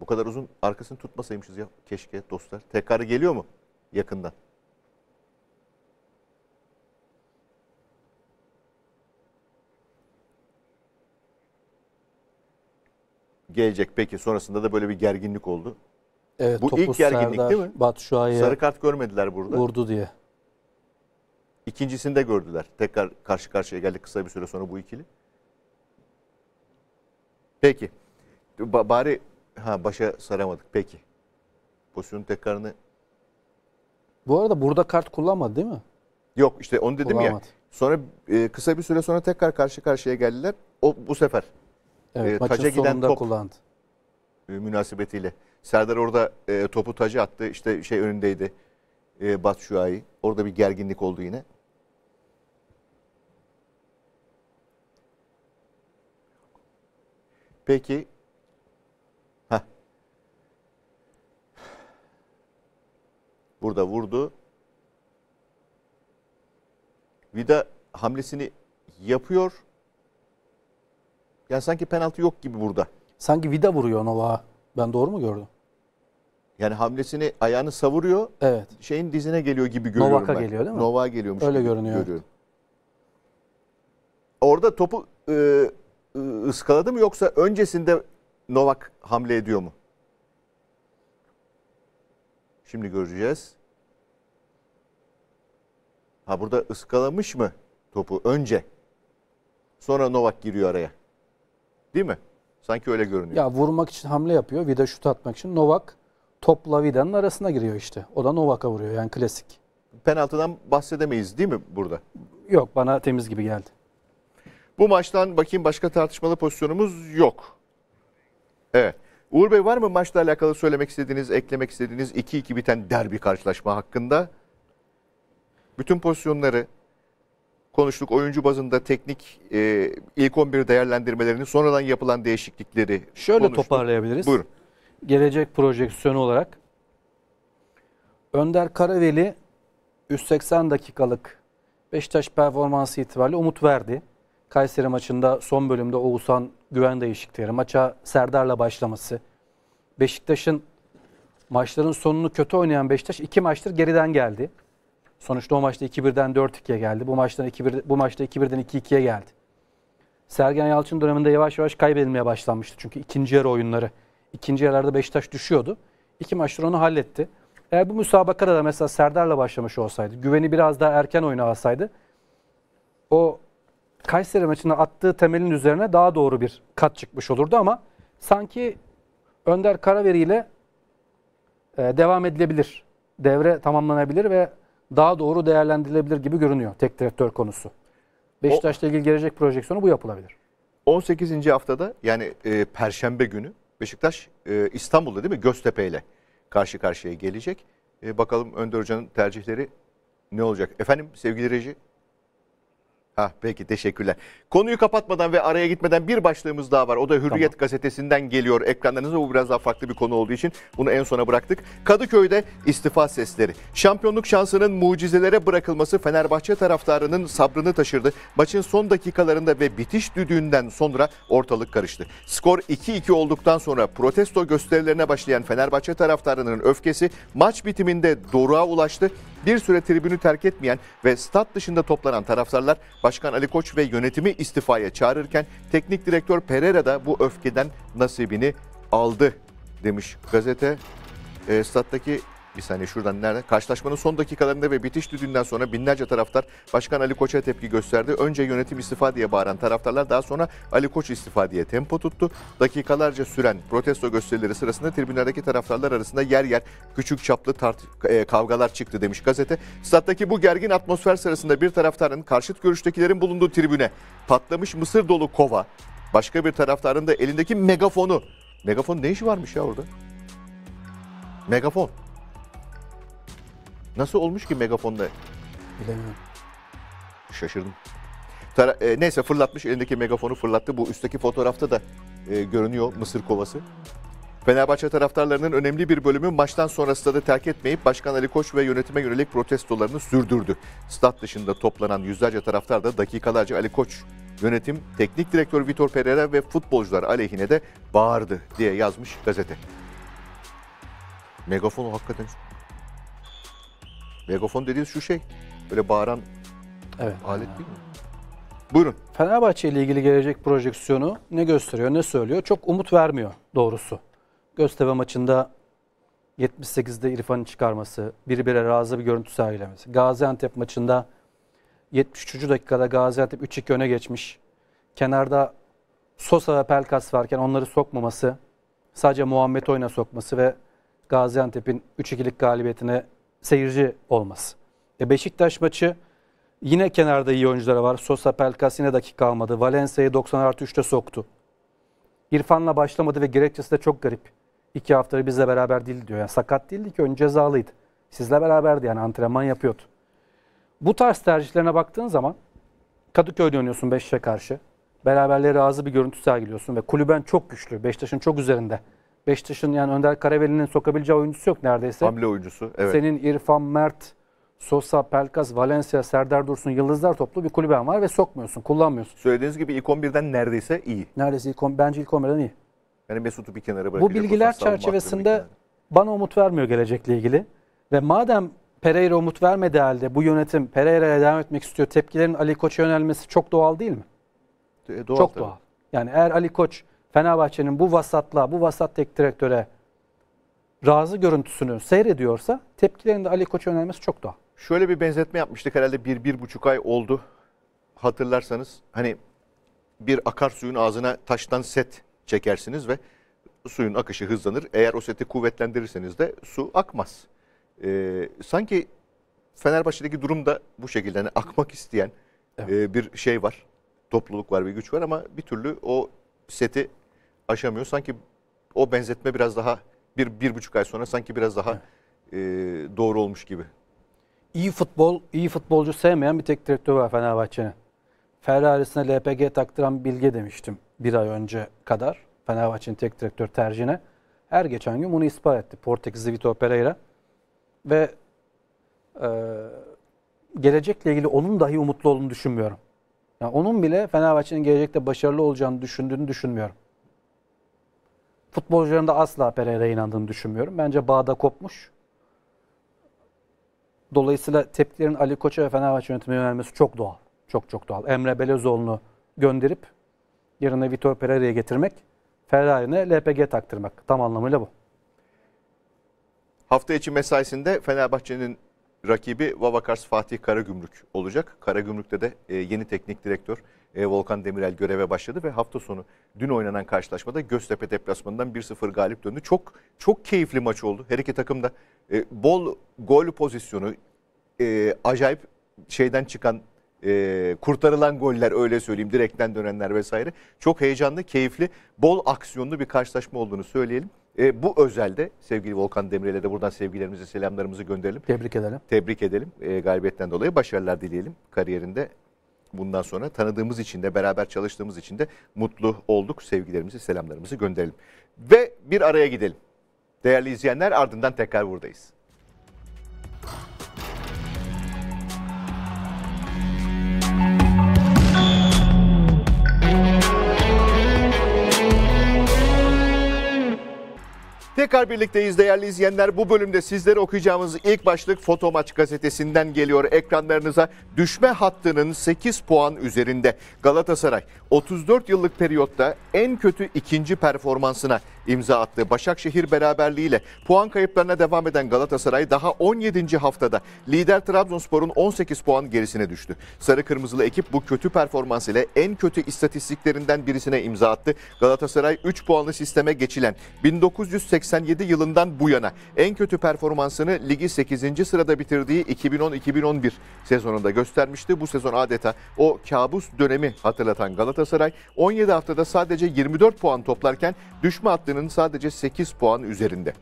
O kadar uzun arkasını tutmasaymışız ya keşke dostlar. tekrar geliyor mu yakında? Gelecek peki sonrasında da böyle bir gerginlik oldu. Evet, Bu ilk gerginlik Serdar, değil mi? Batu Şua'ya Sarı kart görmediler burada. vurdu diye. İkincisini de gördüler. Tekrar karşı karşıya geldik kısa bir süre sonra bu ikili. Peki. Bari Ha başa saramadık. Peki. Pozisyonun tekrarını Bu arada burada kart kullanmadı değil mi? yok işte onu dedim ya. Sonra e, kısa bir süre sonra tekrar karşı karşıya geldiler. O bu sefer Evet, Ee, maçın taca giden top. kullandı. e, münasebetiyle. Serdar orada e, topu taca attı. İşte şey önündeydi. E, Batu Şua'yı. Orada bir gerginlik oldu yine. Peki Burada vurdu. Vida hamlesini yapıyor. Ya sanki penaltı yok gibi burada. Sanki vida vuruyor Novak'a. Ben doğru mu gördüm? Yani hamlesini ayağını savuruyor. Evet. Şeyin dizine geliyor gibi görüyorum Novak'a ben. geliyor değil mi? Novak'a geliyormuş. Öyle görünüyor. Görüyorum. Orada topu ıı, ıskaladı mı yoksa öncesinde Novak hamle ediyor mu? Şimdi göreceğiz. Ha burada ıskalamış mı topu önce? Sonra Novak giriyor araya. Değil mi? Sanki öyle görünüyor. Ya vurmak için hamle yapıyor. Vida şut atmak için. Novak topla Vida'nın arasına giriyor işte. O da Novak'a vuruyor yani klasik. Penaltıdan bahsedemeyiz değil mi burada? Yok bana temiz gibi geldi. Bu maçtan bakayım başka tartışmalı pozisyonumuz yok. Evet. Uğur Bey var mı maçla alakalı söylemek istediğiniz, eklemek istediğiniz 2-2 biten derbi karşılaşma hakkında? Bütün pozisyonları konuştuk. Oyuncu bazında teknik e, ilk 11 değerlendirmelerini sonradan yapılan değişiklikleri Şöyle konuştuk. toparlayabiliriz. Buyurun. Gelecek projeksiyonu olarak Önder Karaveli 180 dakikalık Beşiktaş performansı itibariyle umut verdi. Kayseri maçında son bölümde Oğuzhan güven değişiklikleri, maça Serdar'la başlaması, Beşiktaş'ın maçların sonunu kötü oynayan Beşiktaş iki maçtır geriden geldi. Sonuçta o maçta 2-1'den 4-2'ye geldi. Bu maçta 2-1 bu maçta 2-1'den 2-2'ye geldi. Sergen Yalçın döneminde yavaş yavaş kaybedilmeye başlanmıştı. Çünkü ikinci yarı oyunları. ikinci yarılarda Beşiktaş düşüyordu. İki maçtır onu halletti. Eğer bu müsabakada da mesela Serdar'la başlamış olsaydı, güveni biraz daha erken oyuna alsaydı o Kayseri maçında attığı temelin üzerine daha doğru bir kat çıkmış olurdu ama sanki Önder Karaveri ile e, devam edilebilir. Devre tamamlanabilir ve daha doğru değerlendirilebilir gibi görünüyor tek direktör konusu. Beşiktaş'la ilgili gelecek projeksiyonu bu yapılabilir. 18. haftada yani e, Perşembe günü Beşiktaş e, İstanbul'da değil mi Göztepe ile karşı karşıya gelecek. E, bakalım Önder Hoca'nın tercihleri ne olacak? Efendim sevgili reji Ha peki teşekkürler. Konuyu kapatmadan ve araya gitmeden bir başlığımız daha var. O da Hürriyet tamam. gazetesinden geliyor Ekranlarınızda Bu biraz daha farklı bir konu olduğu için bunu en sona bıraktık. Kadıköy'de istifa sesleri. Şampiyonluk şansının mucizelere bırakılması Fenerbahçe taraftarının sabrını taşırdı. Maçın son dakikalarında ve bitiş düdüğünden sonra ortalık karıştı. Skor 2-2 olduktan sonra protesto gösterilerine başlayan Fenerbahçe taraftarının öfkesi maç bitiminde doruğa ulaştı bir süre tribünü terk etmeyen ve stat dışında toplanan taraftarlar Başkan Ali Koç ve yönetimi istifaya çağırırken teknik direktör Pereira da bu öfkeden nasibini aldı demiş gazete. E, stat'taki bir saniye şuradan nerede? Karşılaşmanın son dakikalarında ve bitiş düdüğünden sonra binlerce taraftar Başkan Ali Koç'a tepki gösterdi. Önce yönetim istifa diye bağıran taraftarlar daha sonra Ali Koç istifa diye tempo tuttu. Dakikalarca süren protesto gösterileri sırasında tribünlerdeki taraftarlar arasında yer yer küçük çaplı tart e, kavgalar çıktı demiş gazete. Stat'taki bu gergin atmosfer sırasında bir taraftarın karşıt görüştekilerin bulunduğu tribüne patlamış mısır dolu kova, başka bir taraftarın da elindeki megafonu. Megafon ne işi varmış ya orada? Megafon. Nasıl olmuş ki megafonda? Bilemiyorum. Şaşırdım. Tara e, neyse fırlatmış elindeki megafonu fırlattı. Bu üstteki fotoğrafta da e, görünüyor mısır kovası. Fenerbahçe taraftarlarının önemli bir bölümü maçtan sonra stadı terk etmeyip Başkan Ali Koç ve yönetime yönelik protestolarını sürdürdü. Stad dışında toplanan yüzlerce taraftar da dakikalarca Ali Koç, yönetim, teknik direktör Vitor Pereira ve futbolcular aleyhine de bağırdı diye yazmış gazete. Megafonu hakikaten Megafon dediğiniz şu şey. Böyle bağıran evet. alet değil mi? Buyurun. Fenerbahçe ile ilgili gelecek projeksiyonu ne gösteriyor, ne söylüyor? Çok umut vermiyor doğrusu. Göztepe maçında 78'de İrfan'ı çıkarması, birbirine razı bir görüntü sergilemesi. Gaziantep maçında 73. dakikada Gaziantep 3-2 öne geçmiş. Kenarda Sosa ve Pelkas varken onları sokmaması, sadece Muhammed Oyna sokması ve Gaziantep'in 3-2'lik galibiyetine seyirci olmaz. E Beşiktaş maçı yine kenarda iyi oyunculara var. Sosa Pelkas yine dakika almadı. Valencia'yı 90 3'te soktu. İrfan'la başlamadı ve gerekçesi de çok garip. İki haftadır bizle beraber değil diyor. Yani sakat değildi ki önce cezalıydı. Sizle beraberdi yani antrenman yapıyordu. Bu tarz tercihlerine baktığın zaman Kadıköy'de oynuyorsun Beşiktaş'a karşı. Beraberleri ağzı bir görüntü sergiliyorsun ve kulüben çok güçlü. Beşiktaş'ın çok üzerinde. Beşiktaş'ın yani Önder Karaveli'nin sokabileceği oyuncusu yok neredeyse. Hamle oyuncusu. Evet. Senin İrfan Mert, Sosa, Pelkas, Valencia, Serdar Dursun, Yıldızlar toplu bir kulüben var ve sokmuyorsun, kullanmıyorsun. Söylediğiniz gibi ilk 11'den neredeyse iyi. Neredeyse ilk, bence ilk 11'den iyi. Yani Mesut'u bir kenara bırakacak. Bu bilgiler çerçevesinde bana umut vermiyor gelecekle ilgili. Ve madem Pereira umut vermedi halde bu yönetim Pereira'ya devam etmek istiyor. Tepkilerin Ali Koç'a yönelmesi çok doğal değil mi? E, doğal çok tabii. doğal. Yani eğer Ali Koç Fenerbahçe'nin bu vasatla, bu vasat tek direktöre razı görüntüsünü seyrediyorsa tepkilerinde Ali Koç'a önermesi çok doğal. Şöyle bir benzetme yapmıştık herhalde bir, bir buçuk ay oldu. Hatırlarsanız hani bir akarsuyun ağzına taştan set çekersiniz ve suyun akışı hızlanır. Eğer o seti kuvvetlendirirseniz de su akmaz. Ee, sanki Fenerbahçe'deki durum da bu şekilde yani akmak isteyen evet. e, bir şey var. Topluluk var, bir güç var ama bir türlü o seti aşamıyor. Sanki o benzetme biraz daha bir, bir buçuk ay sonra sanki biraz daha e, doğru olmuş gibi. İyi futbol, iyi futbolcu sevmeyen bir tek direktör var Fenerbahçe'nin. Ferrari'sine LPG taktıran Bilge demiştim bir ay önce kadar. Fenerbahçe'nin tek direktör tercihine. Her geçen gün bunu ispat etti Portekizli Vitor Pereira. Ve e, gelecekle ilgili onun dahi umutlu olduğunu düşünmüyorum. Yani onun bile Fenerbahçe'nin gelecekte başarılı olacağını düşündüğünü düşünmüyorum. Futbolcuların da asla Pereira'ya inandığını düşünmüyorum. Bence bağda kopmuş. Dolayısıyla tepkilerin Ali Koç'a ve Fenerbahçe yönetimine yönelmesi çok doğal. Çok çok doğal. Emre Belezoğlu'nu gönderip yerine Vitor Pereira'ya getirmek, Ferrari'ne LPG taktırmak. Tam anlamıyla bu. Hafta içi mesaisinde Fenerbahçe'nin rakibi Vavakars Fatih Karagümrük olacak. Karagümrük'te de e, yeni teknik direktör e, Volkan Demirel göreve başladı ve hafta sonu dün oynanan karşılaşmada Göztepe deplasmanından 1-0 galip döndü. Çok çok keyifli maç oldu. Her iki takım da e, bol gol pozisyonu, e, acayip şeyden çıkan e, kurtarılan goller öyle söyleyeyim direkten dönenler vesaire. Çok heyecanlı, keyifli, bol aksiyonlu bir karşılaşma olduğunu söyleyelim. E, bu özelde sevgili Volkan Demirel'e de buradan sevgilerimizi, selamlarımızı gönderelim. Tebrik edelim. Tebrik edelim e, galibiyetten dolayı. Başarılar dileyelim kariyerinde bundan sonra tanıdığımız için de beraber çalıştığımız için de mutlu olduk. Sevgilerimizi, selamlarımızı gönderelim. Ve bir araya gidelim. Değerli izleyenler ardından tekrar buradayız. Tekrar birlikteyiz değerli izleyenler. Bu bölümde sizlere okuyacağımız ilk başlık Foto Maç gazetesinden geliyor. Ekranlarınıza düşme hattının 8 puan üzerinde. Galatasaray 34 yıllık periyotta en kötü ikinci performansına imza attı. Başakşehir beraberliğiyle puan kayıplarına devam eden Galatasaray daha 17. haftada lider Trabzonspor'un 18 puan gerisine düştü. Sarı Kırmızılı ekip bu kötü performans ile en kötü istatistiklerinden birisine imza attı. Galatasaray 3 puanlı sisteme geçilen 1987 yılından bu yana en kötü performansını ligi 8. sırada bitirdiği 2010-2011 sezonunda göstermişti. Bu sezon adeta o kabus dönemi hatırlatan Galatasaray 17 haftada sadece 24 puan toplarken düşme hattını farkının sadece 8 puan üzerinde.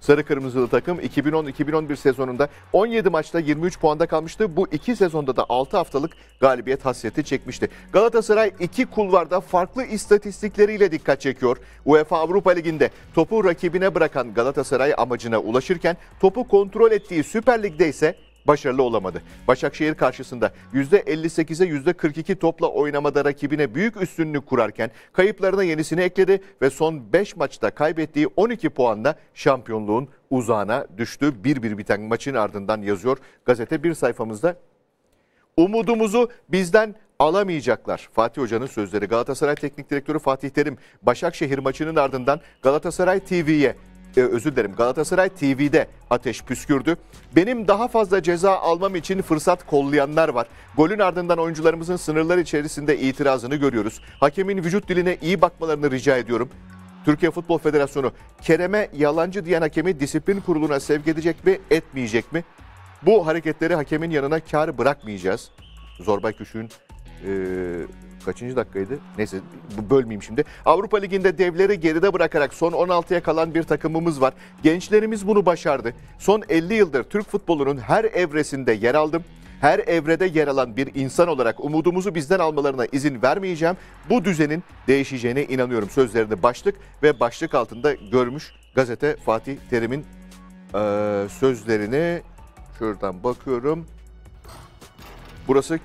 Sarı Kırmızılı takım 2010-2011 sezonunda 17 maçta 23 puanda kalmıştı. Bu iki sezonda da 6 haftalık galibiyet hasreti çekmişti. Galatasaray iki kulvarda farklı istatistikleriyle dikkat çekiyor. UEFA Avrupa Ligi'nde topu rakibine bırakan Galatasaray amacına ulaşırken topu kontrol ettiği Süper Lig'de ise başarılı olamadı. Başakşehir karşısında %58'e %42 topla oynamada rakibine büyük üstünlük kurarken kayıplarına yenisini ekledi ve son 5 maçta kaybettiği 12 puanla şampiyonluğun uzağına düştü. bir bir biten maçın ardından yazıyor gazete bir sayfamızda. Umudumuzu bizden alamayacaklar. Fatih Hoca'nın sözleri Galatasaray Teknik Direktörü Fatih Terim Başakşehir maçının ardından Galatasaray TV'ye e, özür dilerim Galatasaray TV'de ateş püskürdü. Benim daha fazla ceza almam için fırsat kollayanlar var. Golün ardından oyuncularımızın sınırlar içerisinde itirazını görüyoruz. Hakemin vücut diline iyi bakmalarını rica ediyorum. Türkiye Futbol Federasyonu Kerem'e yalancı diyen hakemi disiplin kuruluna sevk edecek mi, etmeyecek mi? Bu hareketleri hakemin yanına kar bırakmayacağız. Zorba Küşük'ün e, kaçıncı dakikaydı? Neyse bölmeyeyim şimdi. Avrupa Ligi'nde devleri geride bırakarak son 16'ya kalan bir takımımız var. Gençlerimiz bunu başardı. Son 50 yıldır Türk futbolunun her evresinde yer aldım. Her evrede yer alan bir insan olarak umudumuzu bizden almalarına izin vermeyeceğim. Bu düzenin değişeceğine inanıyorum sözlerini başlık ve başlık altında görmüş gazete Fatih Terim'in e, sözlerini şuradan bakıyorum. Burası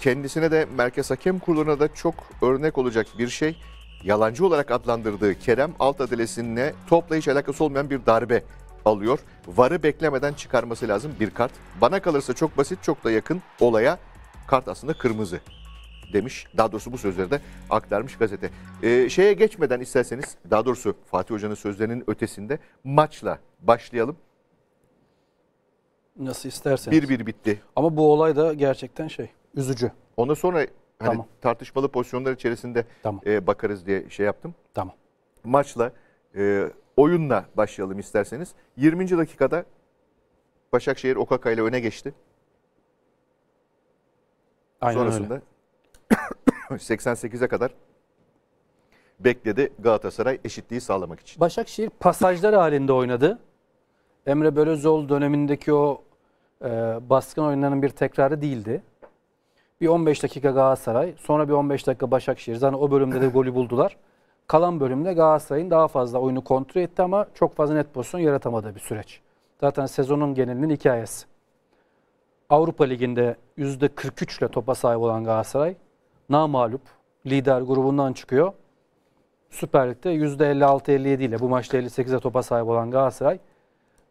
kendisine de Merkez Hakem Kurulu'na da çok örnek olacak bir şey. Yalancı olarak adlandırdığı Kerem Altadilesi'ne topla hiç alakası olmayan bir darbe alıyor. Varı beklemeden çıkarması lazım bir kart. Bana kalırsa çok basit, çok da yakın olaya. Kart aslında kırmızı demiş. Daha doğrusu bu sözleri de aktarmış gazete. Ee, şeye geçmeden isterseniz, daha doğrusu Fatih Hoca'nın sözlerinin ötesinde maçla başlayalım. Nasıl isterseniz. Bir bir bitti. Ama bu olay da gerçekten şey. Üzücü. Ona sonra hani tamam. tartışmalı pozisyonlar içerisinde tamam. e, bakarız diye şey yaptım. Tamam. Maçla, e, oyunla başlayalım isterseniz. 20. dakikada Başakşehir Okaka ile öne geçti. Aynen Sonrasında 88'e kadar bekledi Galatasaray eşitliği sağlamak için. Başakşehir pasajlar halinde oynadı. Emre Bölözoğlu dönemindeki o e, baskın oyunlarının bir tekrarı değildi. Bir 15 dakika Galatasaray, sonra bir 15 dakika Başakşehir. Zaten o bölümde de golü buldular. Kalan bölümde Galatasaray'ın daha fazla oyunu kontrol etti ama çok fazla net pozisyon yaratamadığı bir süreç. Zaten sezonun genelinin hikayesi. Avrupa Ligi'nde %43 ile topa sahip olan Galatasaray namalup lider grubundan çıkıyor. Süper Lig'de %56-57 ile bu maçta 58'e topa sahip olan Galatasaray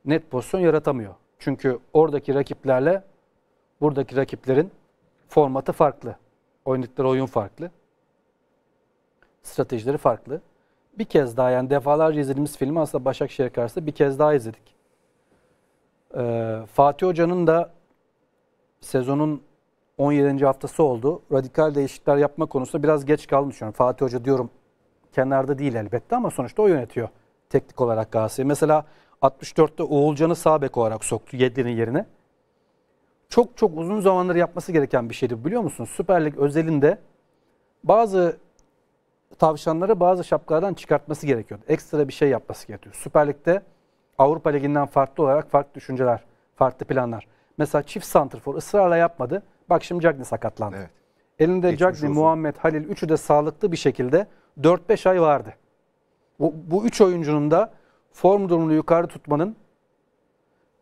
net pozisyon yaratamıyor. Çünkü oradaki rakiplerle buradaki rakiplerin Formatı farklı. Oynadıkları oyun farklı. Stratejileri farklı. Bir kez daha yani defalarca izlediğimiz filmi aslında Başakşehir karşısında bir kez daha izledik. Ee, Fatih Hoca'nın da sezonun 17. haftası oldu. Radikal değişiklikler yapma konusunda biraz geç kalmış. Yani Fatih Hoca diyorum kenarda değil elbette ama sonuçta o yönetiyor teknik olarak Galatasaray'ı. Mesela 64'te Oğulcan'ı sağ bek olarak soktu 7'nin yerine çok çok uzun zamandır yapması gereken bir şeydi biliyor musun? Süper Lig özelinde bazı tavşanları bazı şapkalardan çıkartması gerekiyor. Ekstra bir şey yapması gerekiyor. Süper Lig'de Avrupa Ligi'nden farklı olarak farklı düşünceler, farklı planlar. Mesela çift santrfor ısrarla yapmadı. Bak şimdi Cagney sakatlandı. Evet. Elinde Cagney, Muhammed, Halil üçü de sağlıklı bir şekilde 4-5 ay vardı. Bu, bu üç oyuncunun da form durumunu yukarı tutmanın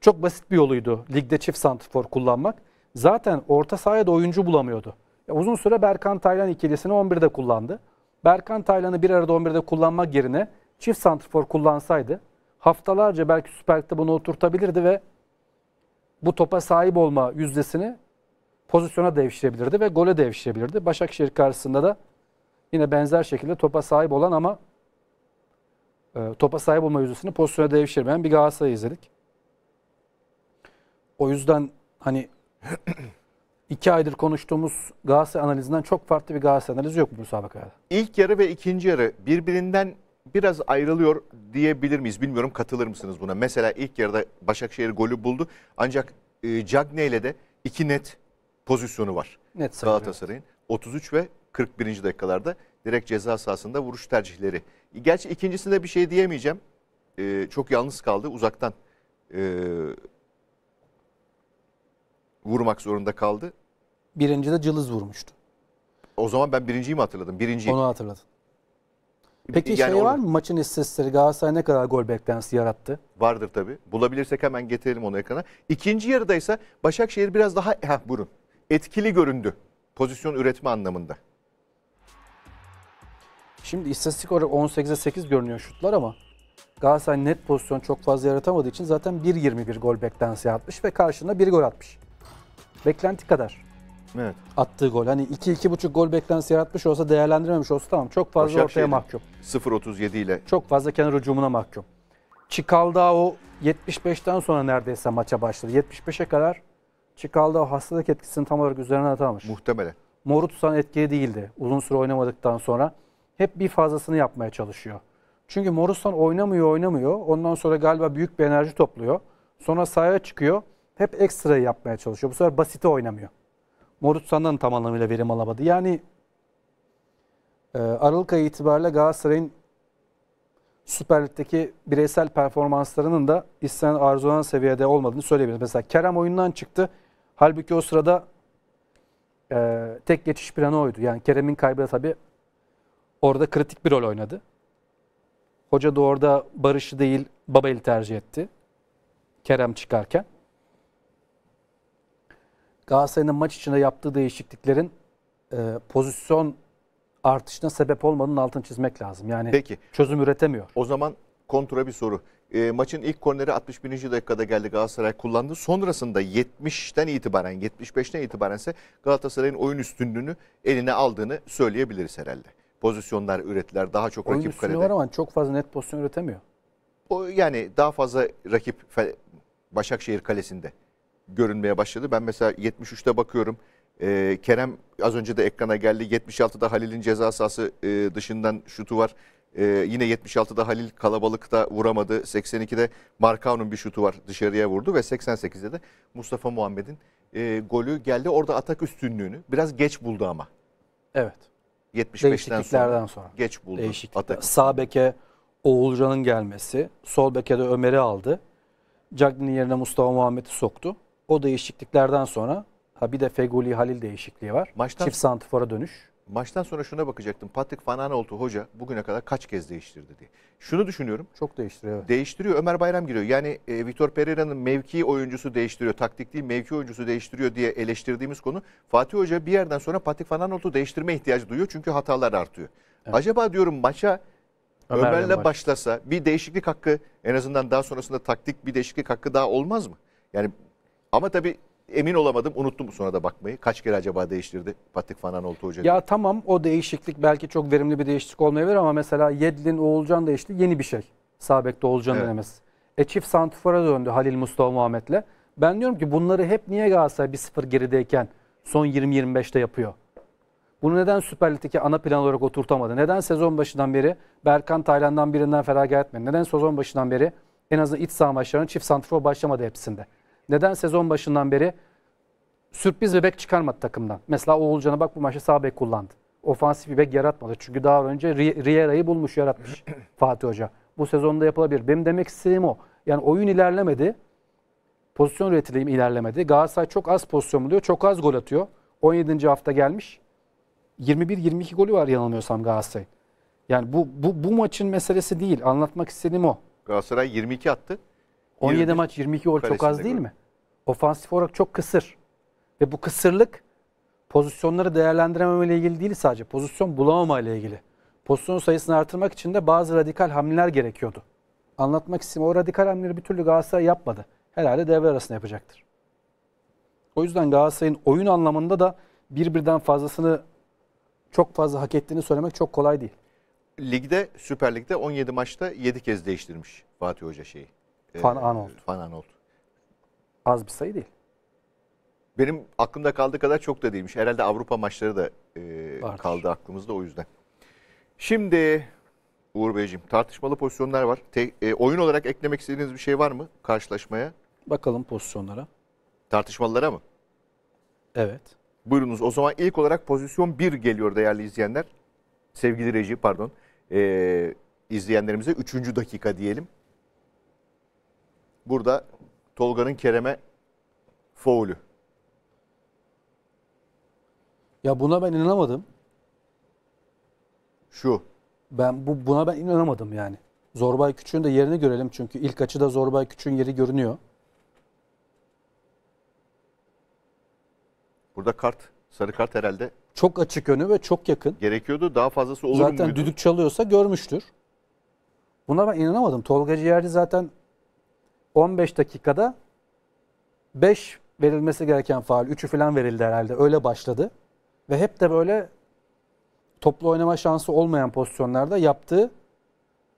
çok basit bir yoluydu ligde çift santifor kullanmak. Zaten orta sahaya da oyuncu bulamıyordu. uzun süre Berkan Taylan ikilisini 11'de kullandı. Berkan Taylan'ı bir arada 11'de kullanmak yerine çift santifor kullansaydı haftalarca belki Süper Lig'de bunu oturtabilirdi ve bu topa sahip olma yüzdesini pozisyona devşirebilirdi ve gole devşirebilirdi. Başakşehir karşısında da yine benzer şekilde topa sahip olan ama e, topa sahip olma yüzdesini pozisyona devşirmeyen bir Galatasaray izledik. O yüzden hani iki aydır konuştuğumuz Galatasaray analizinden çok farklı bir Galatasaray analizi yok bu müsabakada. İlk yarı ve ikinci yarı birbirinden biraz ayrılıyor diyebilir miyiz bilmiyorum katılır mısınız buna? Mesela ilk yarıda Başakşehir golü buldu ancak e, Cagne ile de iki net pozisyonu var. Net sayı, Galatasaray'ın 33 ve 41. dakikalarda direkt ceza sahasında vuruş tercihleri. Gerçi ikincisinde bir şey diyemeyeceğim. E, çok yalnız kaldı uzaktan e, vurmak zorunda kaldı. Birinci de cılız vurmuştu. O zaman ben birinciyi mi hatırladım? Birinciyi. Onu hatırladın. Peki yani şey var mı? Maçın istatistikleri Galatasaray ne kadar gol beklentisi yarattı? Vardır tabii. Bulabilirsek hemen getirelim onu ekrana. İkinci yarıda ise Başakşehir biraz daha heh, buyurun. etkili göründü. Pozisyon üretme anlamında. Şimdi istatistik olarak 18'e 8 görünüyor şutlar ama Galatasaray net pozisyon çok fazla yaratamadığı için zaten 1.21 gol beklentisi atmış ve karşında 1 gol atmış beklenti kadar. Evet. Attığı gol. Hani 2-2,5 gol beklentisi yaratmış olsa değerlendirmemiş olsa tamam. Çok fazla ortaya mahkum. 0-37 ile. Çok fazla kenar hücumuna mahkum. Çikalda o 75'ten sonra neredeyse maça başladı. 75'e kadar Çikalda o hastalık etkisini tam olarak üzerine atamamış. Muhtemelen. Moru etkili değildi uzun süre oynamadıktan sonra. Hep bir fazlasını yapmaya çalışıyor. Çünkü Morustan oynamıyor oynamıyor. Ondan sonra galiba büyük bir enerji topluyor. Sonra sahaya çıkıyor hep ekstra yapmaya çalışıyor. Bu sefer basite oynamıyor. Morut Sandan tam anlamıyla verim alamadı. Yani e, Aralık ayı itibariyle Galatasaray'ın Süper Lig'deki bireysel performanslarının da istenen arzulanan seviyede olmadığını söyleyebiliriz. Mesela Kerem oyundan çıktı. Halbuki o sırada e, tek geçiş planı oydu. Yani Kerem'in kaybı da tabii orada kritik bir rol oynadı. Hoca da orada Barış'ı değil Babel'i tercih etti. Kerem çıkarken. Galatasaray'ın maç içinde yaptığı değişikliklerin e, pozisyon artışına sebep olmanın altını çizmek lazım. Yani Peki. çözüm üretemiyor. O zaman kontra bir soru. E, maçın ilk korneri 61. dakikada geldi Galatasaray kullandı. Sonrasında 70'ten itibaren 75'ten itibaren ise Galatasaray'ın oyun üstünlüğünü eline aldığını söyleyebiliriz herhalde. Pozisyonlar ürettiler daha çok oyun rakip kalede. Oyun ama çok fazla net pozisyon üretemiyor. O, yani daha fazla rakip Başakşehir kalesinde görünmeye başladı. Ben mesela 73'te bakıyorum. E, Kerem az önce de ekrana geldi. 76'da Halil'in ceza sahası e, dışından şutu var. E, yine 76'da Halil kalabalıkta vuramadı. 82'de Markao'nun bir şutu var dışarıya vurdu. Ve 88'de de Mustafa Muhammed'in e, golü geldi. Orada atak üstünlüğünü biraz geç buldu ama. Evet. 75'ten sonra, sonra. Geç buldu. Atak. Sağ beke Oğulcan'ın gelmesi. Sol beke de Ömer'i aldı. Cagney'in yerine Mustafa Muhammed'i soktu. O değişikliklerden sonra ha bir de Feguli Halil değişikliği var. Maçtan Çift santifora dönüş. Maçtan sonra şuna bakacaktım. Patrick Van hoca bugüne kadar kaç kez değiştirdi diye. Şunu düşünüyorum. Çok değiştiriyor. Evet. Değiştiriyor. Ömer Bayram giriyor. Yani e, Vitor Pereira'nın mevki oyuncusu değiştiriyor. Taktik değil mevki oyuncusu değiştiriyor diye eleştirdiğimiz konu. Fatih Hoca bir yerden sonra Patrick Van Aanholt'u değiştirme ihtiyacı duyuyor. Çünkü hatalar artıyor. Evet. Acaba diyorum maça Ömer'le, Ömer'le başlasa bir değişiklik hakkı en azından daha sonrasında taktik bir değişiklik hakkı daha olmaz mı? Yani ama tabii emin olamadım. Unuttum sonra da bakmayı. Kaç kere acaba değiştirdi Patrick Van Aanholt hocam. Ya tamam o değişiklik belki çok verimli bir değişiklik olmayabilir ama mesela Yedlin Oğulcan değişti. Yeni bir şey. Sabek'te Oğulcan evet. denemesi. E çift santifora döndü Halil Mustafa Muhammed'le. Ben diyorum ki bunları hep niye Galatasaray bir sıfır gerideyken son 20-25'te yapıyor? Bunu neden Süper Lig'deki ana plan olarak oturtamadı? Neden sezon başından beri Berkan Taylan'dan birinden feragat etmedi? Neden sezon başından beri en azından iç saha maçlarının çift santifor başlamadı hepsinde? Neden sezon başından beri sürpriz bir bek çıkarmadı takımdan? Mesela Oğulcan'a bak bu maçta sağ bek kullandı. Ofansif bir bek yaratmadı. Çünkü daha önce Riera'yı bulmuş yaratmış Fatih Hoca. Bu sezonda yapılabilir. Benim demek istediğim o. Yani oyun ilerlemedi. Pozisyon üretiliğim ilerlemedi. Galatasaray çok az pozisyon buluyor. Çok az gol atıyor. 17. hafta gelmiş. 21-22 golü var yanılmıyorsam Galatasaray'ın. Yani bu, bu, bu maçın meselesi değil. Anlatmak istediğim o. Galatasaray 22 attı. 17 21 maç 22 gol çok az değil gördüm. mi? Ofansif olarak çok kısır. Ve bu kısırlık pozisyonları değerlendirememe ilgili değil sadece. Pozisyon bulamama ilgili. Pozisyon sayısını artırmak için de bazı radikal hamleler gerekiyordu. Anlatmak istiyorum. O radikal hamleleri bir türlü Galatasaray yapmadı. Herhalde devre arasında yapacaktır. O yüzden Galatasaray'ın oyun anlamında da bir fazlasını çok fazla hak ettiğini söylemek çok kolay değil. Ligde, Süper Lig'de 17 maçta 7 kez değiştirmiş Fatih Hoca şeyi. Ee, Fan Arnold. Fan Arnold. Az bir sayı değil. Benim aklımda kaldığı kadar çok da değilmiş. Herhalde Avrupa maçları da e, kaldı aklımızda o yüzden. Şimdi Uğur Beyciğim tartışmalı pozisyonlar var. Te, e, oyun olarak eklemek istediğiniz bir şey var mı karşılaşmaya? Bakalım pozisyonlara. Tartışmalılara mı? Evet. Buyurunuz o zaman ilk olarak pozisyon 1 geliyor değerli izleyenler. Sevgili reji pardon. E, izleyenlerimize 3. dakika diyelim. Burada Tolga'nın Kerem'e foulü. Ya buna ben inanamadım. Şu. Ben bu buna ben inanamadım yani. Zorbay Küçük'ün de yerini görelim çünkü ilk açıda Zorbay Küçük'ün yeri görünüyor. Burada kart, sarı kart herhalde. Çok açık önü ve çok yakın. Gerekiyordu. Daha fazlası olur zaten muydu? düdük çalıyorsa görmüştür. Buna ben inanamadım. Tolga Ciğerci zaten 15 dakikada 5 verilmesi gereken faal 3'ü falan verildi herhalde. Öyle başladı. Ve hep de böyle toplu oynama şansı olmayan pozisyonlarda yaptığı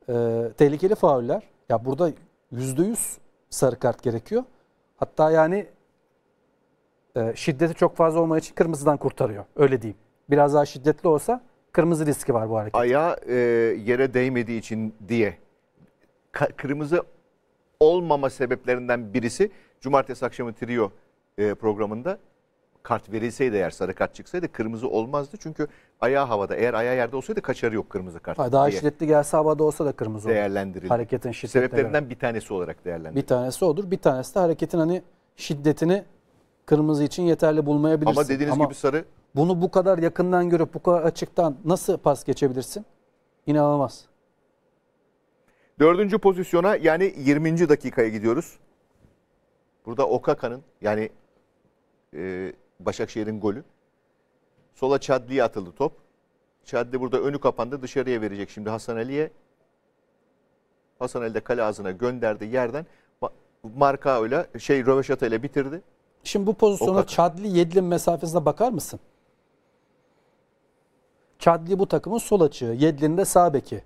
e, tehlikeli fauller. Ya burada %100 sarı kart gerekiyor. Hatta yani e, şiddeti çok fazla olmadığı için kırmızıdan kurtarıyor. Öyle diyeyim. Biraz daha şiddetli olsa kırmızı riski var bu hareket. Aya e, yere değmediği için diye. Ka- kırmızı olmama sebeplerinden birisi cumartesi akşamı trio e, programında kart verilseydi eğer sarı kart çıksaydı kırmızı olmazdı. Çünkü ayağı havada. Eğer ayağı yerde olsaydı kaçarı yok kırmızı kart. Ha, daha şiddetli gelse havada olsa da kırmızı olur. Değerlendirildi. Hareketin şiddetine Sebeplerinden bir tanesi olarak değerlendirildi. Bir tanesi odur. Bir tanesi de hareketin hani şiddetini kırmızı için yeterli bulmayabilirsin. Ama dediğiniz Ama gibi sarı. Bunu bu kadar yakından görüp bu kadar açıktan nasıl pas geçebilirsin? İnanılmaz. Dördüncü pozisyona yani 20. dakikaya gidiyoruz. Burada Okaka'nın yani e, Başakşehir'in golü. Sola Çadli'ye atıldı top. Çadli burada önü kapandı dışarıya verecek şimdi Hasan Ali'ye. Hasan Ali de kale ağzına gönderdi yerden. Marka öyle şey Röveşata ile bitirdi. Şimdi bu pozisyona Çadli Yedlin mesafesine bakar mısın? Çadli bu takımın sol açığı, Yedlin de sağ beki.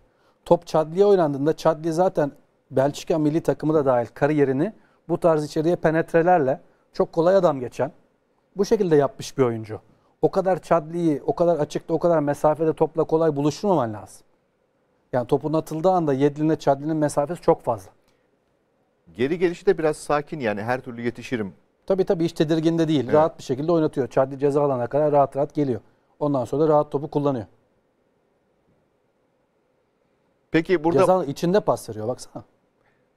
Top Çadli'ye oynandığında Çadli zaten Belçika milli takımı da dahil kariyerini bu tarz içeriye penetrelerle çok kolay adam geçen bu şekilde yapmış bir oyuncu. O kadar Çadli'yi o kadar açıkta o kadar mesafede topla kolay buluşturmaman lazım. Yani topun atıldığı anda Yedlin'le Çadli'nin mesafesi çok fazla. Geri gelişi de biraz sakin yani her türlü yetişirim. Tabii tabii hiç tedirgin de değil. Evet. Rahat bir şekilde oynatıyor. Çadli ceza alana kadar rahat rahat geliyor. Ondan sonra da rahat topu kullanıyor. Peki burada Cezanın içinde pas veriyor baksana.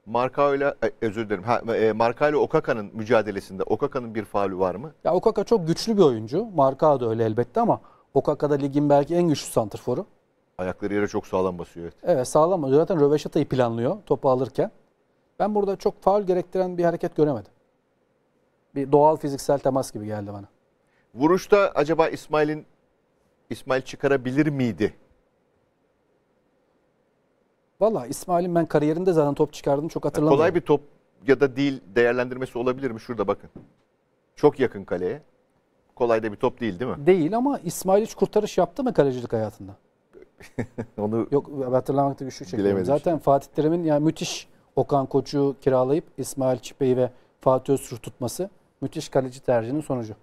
Marka ile e, özür dilerim. Ha, e, Marka ile Okaka'nın mücadelesinde Okaka'nın bir faali var mı? Ya Okaka çok güçlü bir oyuncu. Marka da öyle elbette ama Okaka da ligin belki en güçlü santrforu. Ayakları yere çok sağlam basıyor. Evet, evet sağlam. Zaten röveşatayı planlıyor topu alırken. Ben burada çok faul gerektiren bir hareket göremedim. Bir doğal fiziksel temas gibi geldi bana. Vuruşta acaba İsmail'in İsmail çıkarabilir miydi? Valla İsmail'in ben kariyerinde zaten top çıkardım çok hatırlamıyorum. Kolay bir top ya da değil değerlendirmesi olabilir mi? Şurada bakın. Çok yakın kaleye. Kolay da bir top değil değil mi? Değil ama İsmail hiç kurtarış yaptı mı kalecilik hayatında? Onu Yok hatırlamakta güçlük şey çekiyorum. Zaten şimdi. Fatih Terim'in yani müthiş Okan Koç'u kiralayıp İsmail Çipe'yi ve Fatih Öztürk tutması müthiş kaleci tercihinin sonucu.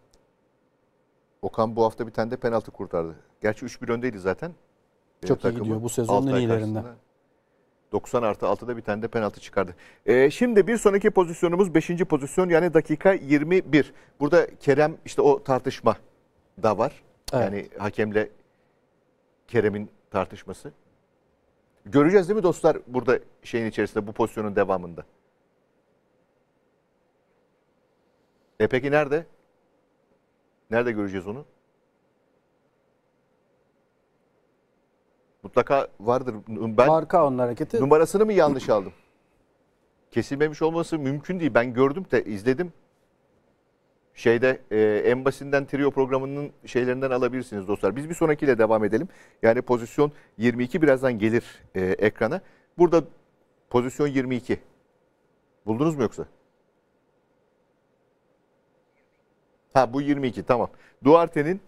Okan bu hafta bir tane de penaltı kurtardı. Gerçi 3-1 öndeydi zaten. Çok ee, iyi gidiyor bu sezonun ilerinden. Karşısında. 90 artı 6'da bir tane de penaltı çıkardı. Ee, şimdi bir sonraki pozisyonumuz 5. pozisyon yani dakika 21. Burada Kerem işte o tartışma da var. Evet. Yani hakemle Kerem'in tartışması. Göreceğiz değil mi dostlar burada şeyin içerisinde bu pozisyonun devamında? E peki nerede? Nerede göreceğiz onu? Mutlaka vardır. Ben Marka onun hareketi. Numarasını mı yanlış aldım? Kesilmemiş olması mümkün değil. Ben gördüm de izledim. Şeyde e, en basinden trio programının şeylerinden alabilirsiniz dostlar. Biz bir sonrakiyle devam edelim. Yani pozisyon 22 birazdan gelir e, ekrana. Burada pozisyon 22. Buldunuz mu yoksa? Ha bu 22 tamam. Duarte'nin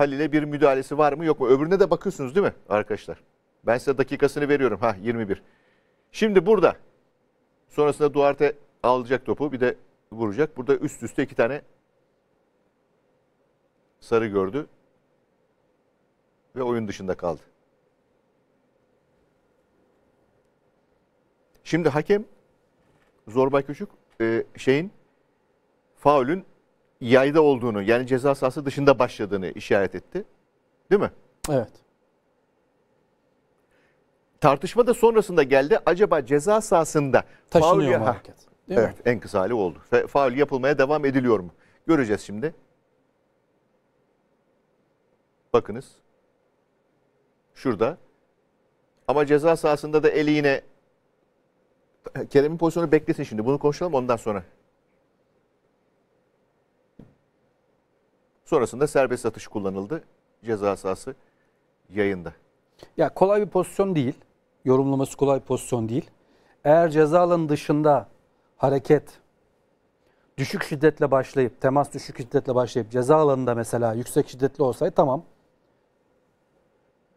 Halil'e bir müdahalesi var mı yok mu? Öbürüne de bakıyorsunuz değil mi arkadaşlar? Ben size dakikasını veriyorum. Ha 21. Şimdi burada sonrasında Duarte alacak topu bir de vuracak. Burada üst üste iki tane sarı gördü ve oyun dışında kaldı. Şimdi hakem zorba Küçük e, şeyin faulün yayda olduğunu yani ceza sahası dışında başladığını işaret etti. Değil mi? Evet. Tartışma da sonrasında geldi. Acaba ceza sahasında taşınıyor faul mu hareket? Değil evet, mi? en kısa hali oldu. faul yapılmaya devam ediliyor mu? Göreceğiz şimdi. Bakınız. Şurada. Ama ceza sahasında da eli yine Kerem'in pozisyonu beklesin şimdi. Bunu konuşalım ondan sonra Sonrasında serbest atış kullanıldı. Ceza sahası yayında. Ya kolay bir pozisyon değil. Yorumlaması kolay bir pozisyon değil. Eğer ceza alanı dışında hareket düşük şiddetle başlayıp, temas düşük şiddetle başlayıp ceza alanında mesela yüksek şiddetli olsaydı tamam.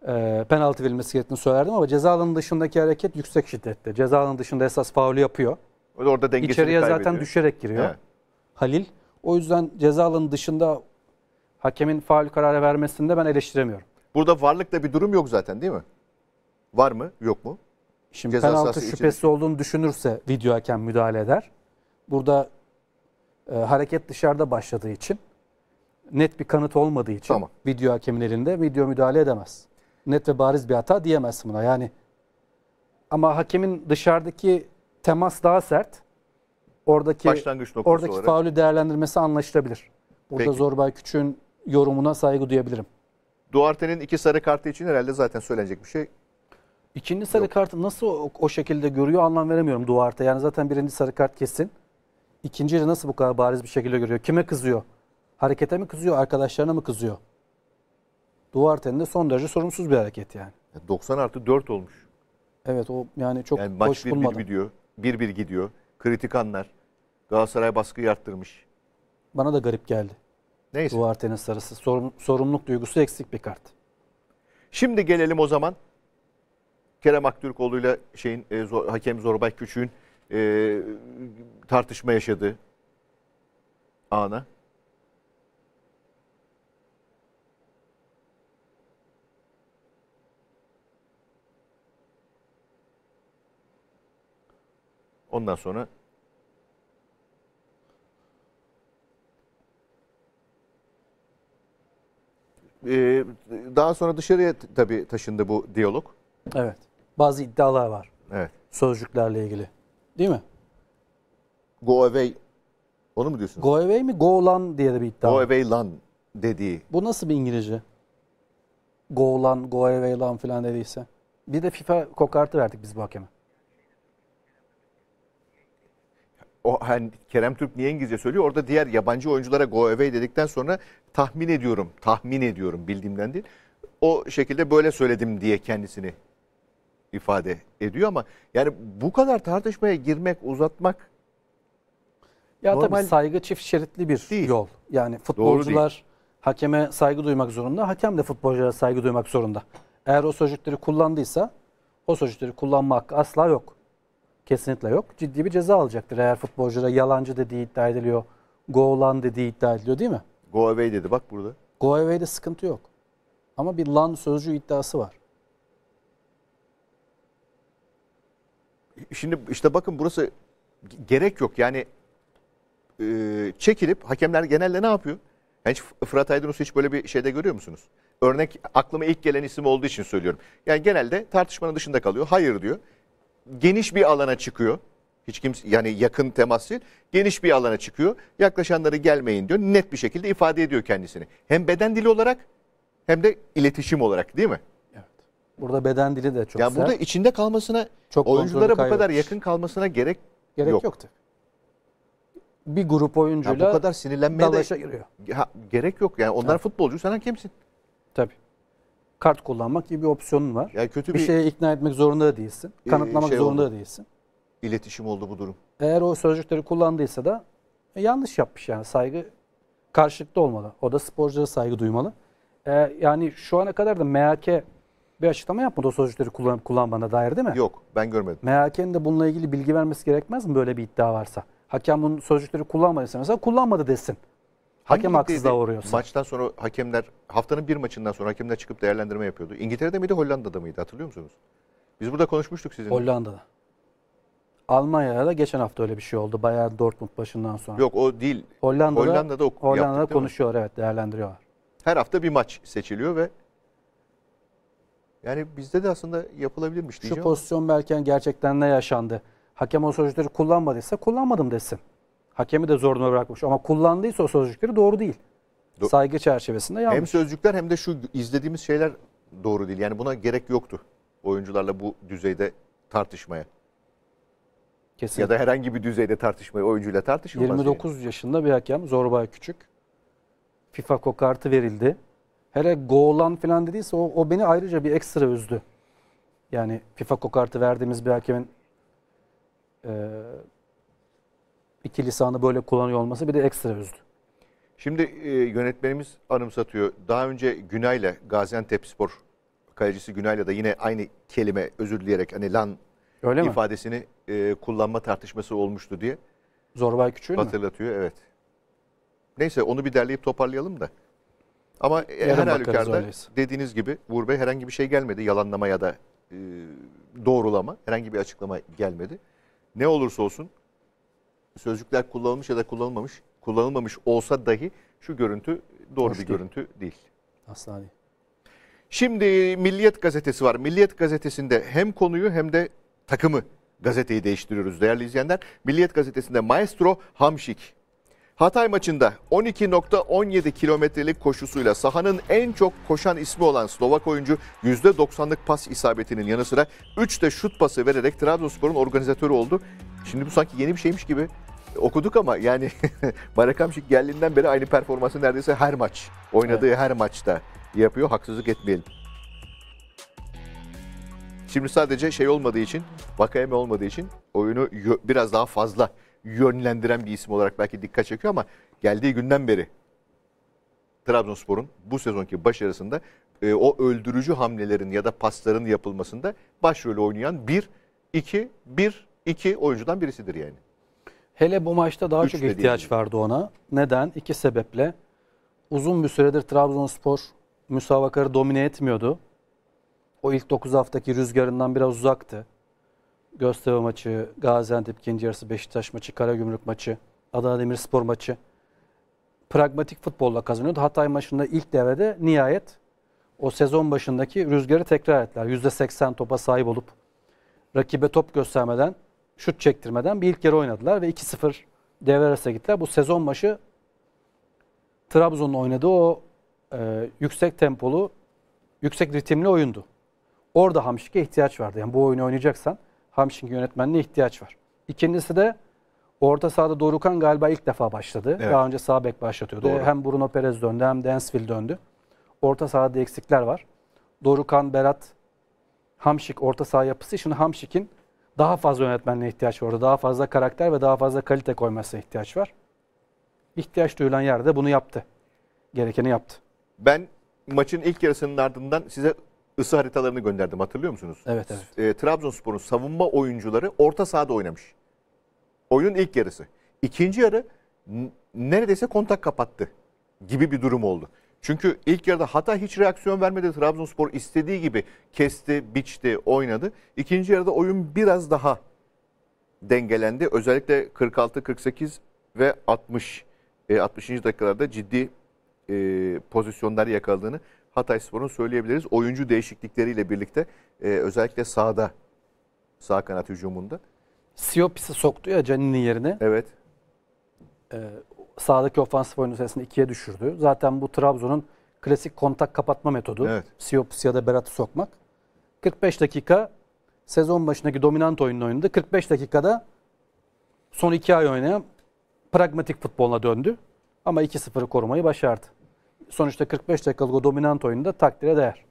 E, penaltı verilmesi gerektiğini söylerdim ama ceza alanı dışındaki hareket yüksek şiddette. Ceza alanı dışında esas faulü yapıyor. Orada dengesini İçeriye kaybediyor. zaten düşerek giriyor. Evet. Halil. O yüzden ceza alanı dışında hakemin faul kararı vermesinde ben eleştiremiyorum. Burada varlıkta bir durum yok zaten değil mi? Var mı yok mu? Şimdi Ceza penaltı şüphesi için... olduğunu düşünürse video hakem müdahale eder. Burada e, hareket dışarıda başladığı için net bir kanıt olmadığı için tamam. video hakemin elinde video müdahale edemez. Net ve bariz bir hata diyemezsin buna. Yani ama hakemin dışarıdaki temas daha sert. Oradaki Başlangıç oradaki olarak. faulü değerlendirmesi anlaşılabilir. Burada Peki. Zorbay Küçük'ün yorumuna saygı duyabilirim. Duarte'nin iki sarı kartı için herhalde zaten söylenecek bir şey. İkinci sarı Yok. kartı nasıl o, o şekilde görüyor anlam veremiyorum Duarte. Yani zaten birinci sarı kart kesin. İkinciyi de nasıl bu kadar bariz bir şekilde görüyor? Kime kızıyor? Harekete mi kızıyor, arkadaşlarına mı kızıyor? Duarte'nin de son derece sorumsuz bir hareket yani. 90 artı 4 olmuş. Evet o yani çok yani maç 1-1 gidiyor. bir bir gidiyor. Kritik anlar. Galatasaray baskıyı arttırmış. Bana da garip geldi. Neyse. Duarte sarısı Sorum, sorumluluk duygusu eksik bir kart. Şimdi gelelim o zaman Kerem Aktürkoğlu ile şeyin e, zor, hakem Zorbay Küçük'ün e, tartışma yaşadığı ana. Ondan sonra Ee, daha sonra dışarıya tabii taşındı bu diyalog. Evet. Bazı iddialar var. Evet. Sözcüklerle ilgili. Değil mi? Go away. Onu mu diyorsunuz? Go away mi? Go lan diye de bir iddia. Go away lan dediği. Bu nasıl bir İngilizce? Go lan, go away lan filan dediyse. Bir de FIFA kokartı verdik biz bu hakeme. o hani Kerem Türk niye İngilizce söylüyor? Orada diğer yabancı oyunculara go away dedikten sonra tahmin ediyorum. Tahmin ediyorum bildiğimden değil. O şekilde böyle söyledim diye kendisini ifade ediyor ama yani bu kadar tartışmaya girmek, uzatmak ya normal tabii saygı çift şeritli bir değil. yol. Yani futbolcular hakeme saygı duymak zorunda, hakem de futbolculara saygı duymak zorunda. Eğer o sözcükleri kullandıysa o sözcükleri kullanma hakkı asla yok. Kesinlikle yok. Ciddi bir ceza alacaktır eğer futbolcuda yalancı dediği iddia ediliyor. Go lan dediği iddia ediliyor değil mi? Go away dedi bak burada. Go away'de sıkıntı yok. Ama bir lan sözcü iddiası var. Şimdi işte bakın burası gerek yok. Yani e, çekilip hakemler genelde ne yapıyor? Yani hiç Fırat Aydınus'u hiç böyle bir şeyde görüyor musunuz? Örnek aklıma ilk gelen isim olduğu için söylüyorum. Yani genelde tartışmanın dışında kalıyor. Hayır diyor geniş bir alana çıkıyor. Hiç kimse yani yakın temas değil. Geniş bir alana çıkıyor. Yaklaşanları gelmeyin diyor. Net bir şekilde ifade ediyor kendisini. Hem beden dili olarak hem de iletişim olarak değil mi? Evet. Burada beden dili de çok Yani sert. burada içinde kalmasına, çok oyunculara bu kadar yakın kalmasına gerek, gerek yok. yoktu. Bir grup oyuncuyla ya bu kadar sinirlenmeye de giriyor. Ya, gerek yok yani. Onlar evet. futbolcu, sen kimsin? Tabii kart kullanmak gibi bir opsiyonun var. Yani kötü bir, bir şeye ikna etmek zorunda da değilsin. Ee, kanıtlamak şey zorunda oldu. da değilsin. İletişim oldu bu durum. Eğer o sözcükleri kullandıysa da e, yanlış yapmış yani saygı karşılıklı olmalı. O da sporculara saygı duymalı. E, yani şu ana kadar da MHK bir açıklama yapmadı o sözcükleri kullanıp kullanmana dair değil mi? Yok ben görmedim. MHK'nin de bununla ilgili bilgi vermesi gerekmez mi böyle bir iddia varsa? Hakem bunun sözcükleri kullanmadıysa mesela kullanmadı desin. Hakem haksızlığa uğruyor. Maçtan sonra hakemler haftanın bir maçından sonra hakemler çıkıp değerlendirme yapıyordu. İngiltere'de miydi Hollanda'da mıydı hatırlıyor musunuz? Biz burada konuşmuştuk sizinle. Hollanda'da. Almanya'da geçen hafta öyle bir şey oldu. Bayern Dortmund başından sonra. Yok o değil. Hollanda'da, Hollanda'da, ok Hollanda'da yaptık, konuşuyor evet değerlendiriyorlar. Her hafta bir maç seçiliyor ve yani bizde de aslında yapılabilirmiş diyeceğim. Şu pozisyon belki hani gerçekten ne yaşandı? Hakem o sözcükleri kullanmadıysa kullanmadım desin. Hakemi de zoruna bırakmış ama kullandıysa o sözcükleri doğru değil. Do Saygı çerçevesinde yanlış. Hem sözcükler hem de şu izlediğimiz şeyler doğru değil. Yani buna gerek yoktu oyuncularla bu düzeyde tartışmaya. Kesinlikle. Ya da herhangi bir düzeyde tartışmaya oyuncuyla tartışılmaz. 29 yani. yaşında bir hakem Zorbay Küçük. FIFA kokartı verildi. Hele goğlan falan dediyse o, o beni ayrıca bir ekstra üzdü. Yani FIFA kokartı verdiğimiz bir hakemin iki lisanı böyle kullanıyor olması bir de ekstra üzdü. Şimdi e, yönetmenimiz anımsatıyor. Daha önce Günay'la Gaziantepspor Spor kalecisi Günay'la da yine aynı kelime özür dileyerek hani lan Öyle ifadesini e, kullanma tartışması olmuştu diye. Zorbay Küçüğün Hatırlatıyor mi? evet. Neyse onu bir derleyip toparlayalım da. Ama e, Yarın her halükarda dediğiniz gibi Uğur herhangi bir şey gelmedi. Yalanlama ya da e, doğrulama herhangi bir açıklama gelmedi. Ne olursa olsun sözcükler kullanılmış ya da kullanılmamış kullanılmamış olsa dahi şu görüntü doğru Hoş bir değil. görüntü değil. Asla Şimdi Milliyet Gazetesi var. Milliyet Gazetesi'nde hem konuyu hem de takımı gazeteyi değiştiriyoruz değerli izleyenler. Milliyet Gazetesi'nde Maestro Hamşik. Hatay maçında 12.17 kilometrelik koşusuyla sahanın en çok koşan ismi olan Slovak oyuncu %90'lık pas isabetinin yanı sıra 3 de şut pası vererek Trabzonspor'un organizatörü oldu. Şimdi bu sanki yeni bir şeymiş gibi okuduk ama yani Barakamşik geldiğinden beri aynı performansı neredeyse her maç, oynadığı evet. her maçta yapıyor. Haksızlık etmeyelim. Şimdi sadece şey olmadığı için, Vakayeme olmadığı için oyunu biraz daha fazla yönlendiren bir isim olarak belki dikkat çekiyor ama geldiği günden beri Trabzonspor'un bu sezonki başarısında e, o öldürücü hamlelerin ya da pasların yapılmasında başrolü oynayan bir, iki, bir, iki oyuncudan birisidir yani. Hele bu maçta daha çok ihtiyaç vardı ona. Neden? İki sebeple. Uzun bir süredir Trabzonspor müsavakarı domine etmiyordu. O ilk 9 haftaki rüzgarından biraz uzaktı. Göztepe maçı, Gaziantep ikinci yarısı, Beşiktaş maçı, Karagümrük maçı, Adana Demirspor maçı. Pragmatik futbolla kazanıyordu. Hatay maçında ilk devrede nihayet o sezon başındaki rüzgarı tekrar ettiler. %80 topa sahip olup rakibe top göstermeden şut çektirmeden bir ilk yarı oynadılar ve 2-0 devre arasına gittiler. Bu sezon başı Trabzon'un oynadığı o e, yüksek tempolu, yüksek ritimli oyundu. Orada Hamşik'e ihtiyaç vardı. Yani bu oyunu oynayacaksan Hamşik'in yönetmenliğe ihtiyaç var. İkincisi de orta sahada Dorukan galiba ilk defa başladı. Evet. Daha önce sağ bek başlatıyordu. Doğru. Hem Bruno Perez döndü hem Densville döndü. Orta sahada eksikler var. Dorukan, Berat, Hamşik orta saha yapısı için Hamşik'in daha fazla yönetmenliğe ihtiyaç var Daha fazla karakter ve daha fazla kalite koymasına ihtiyaç var. İhtiyaç duyulan yerde bunu yaptı. Gerekeni yaptı. Ben maçın ilk yarısının ardından size ısı haritalarını gönderdim hatırlıyor musunuz? Evet evet. E, Trabzonspor'un savunma oyuncuları orta sahada oynamış. Oyunun ilk yarısı. İkinci yarı neredeyse kontak kapattı gibi bir durum oldu. Çünkü ilk yarıda hata hiç reaksiyon vermedi. Trabzonspor istediği gibi kesti, biçti, oynadı. İkinci yarıda oyun biraz daha dengelendi. Özellikle 46, 48 ve 60 60. E, dakikalarda ciddi e, pozisyonlar yakaladığını Hatay Spor'un söyleyebiliriz. Oyuncu değişiklikleriyle birlikte e, özellikle sağda sağ kanat hücumunda. Siopis'i soktu ya Canini yerine. Evet. Ee, sağdaki ofansif oyunu sayısını ikiye düşürdü. Zaten bu Trabzon'un klasik kontak kapatma metodu. Evet. Siops ya da Berat'ı sokmak. 45 dakika sezon başındaki dominant oyunun oynadı. 45 dakikada son iki ay oynayan pragmatik futboluna döndü. Ama 2-0'ı korumayı başardı. Sonuçta 45 dakikalık o dominant oyunda takdire değer.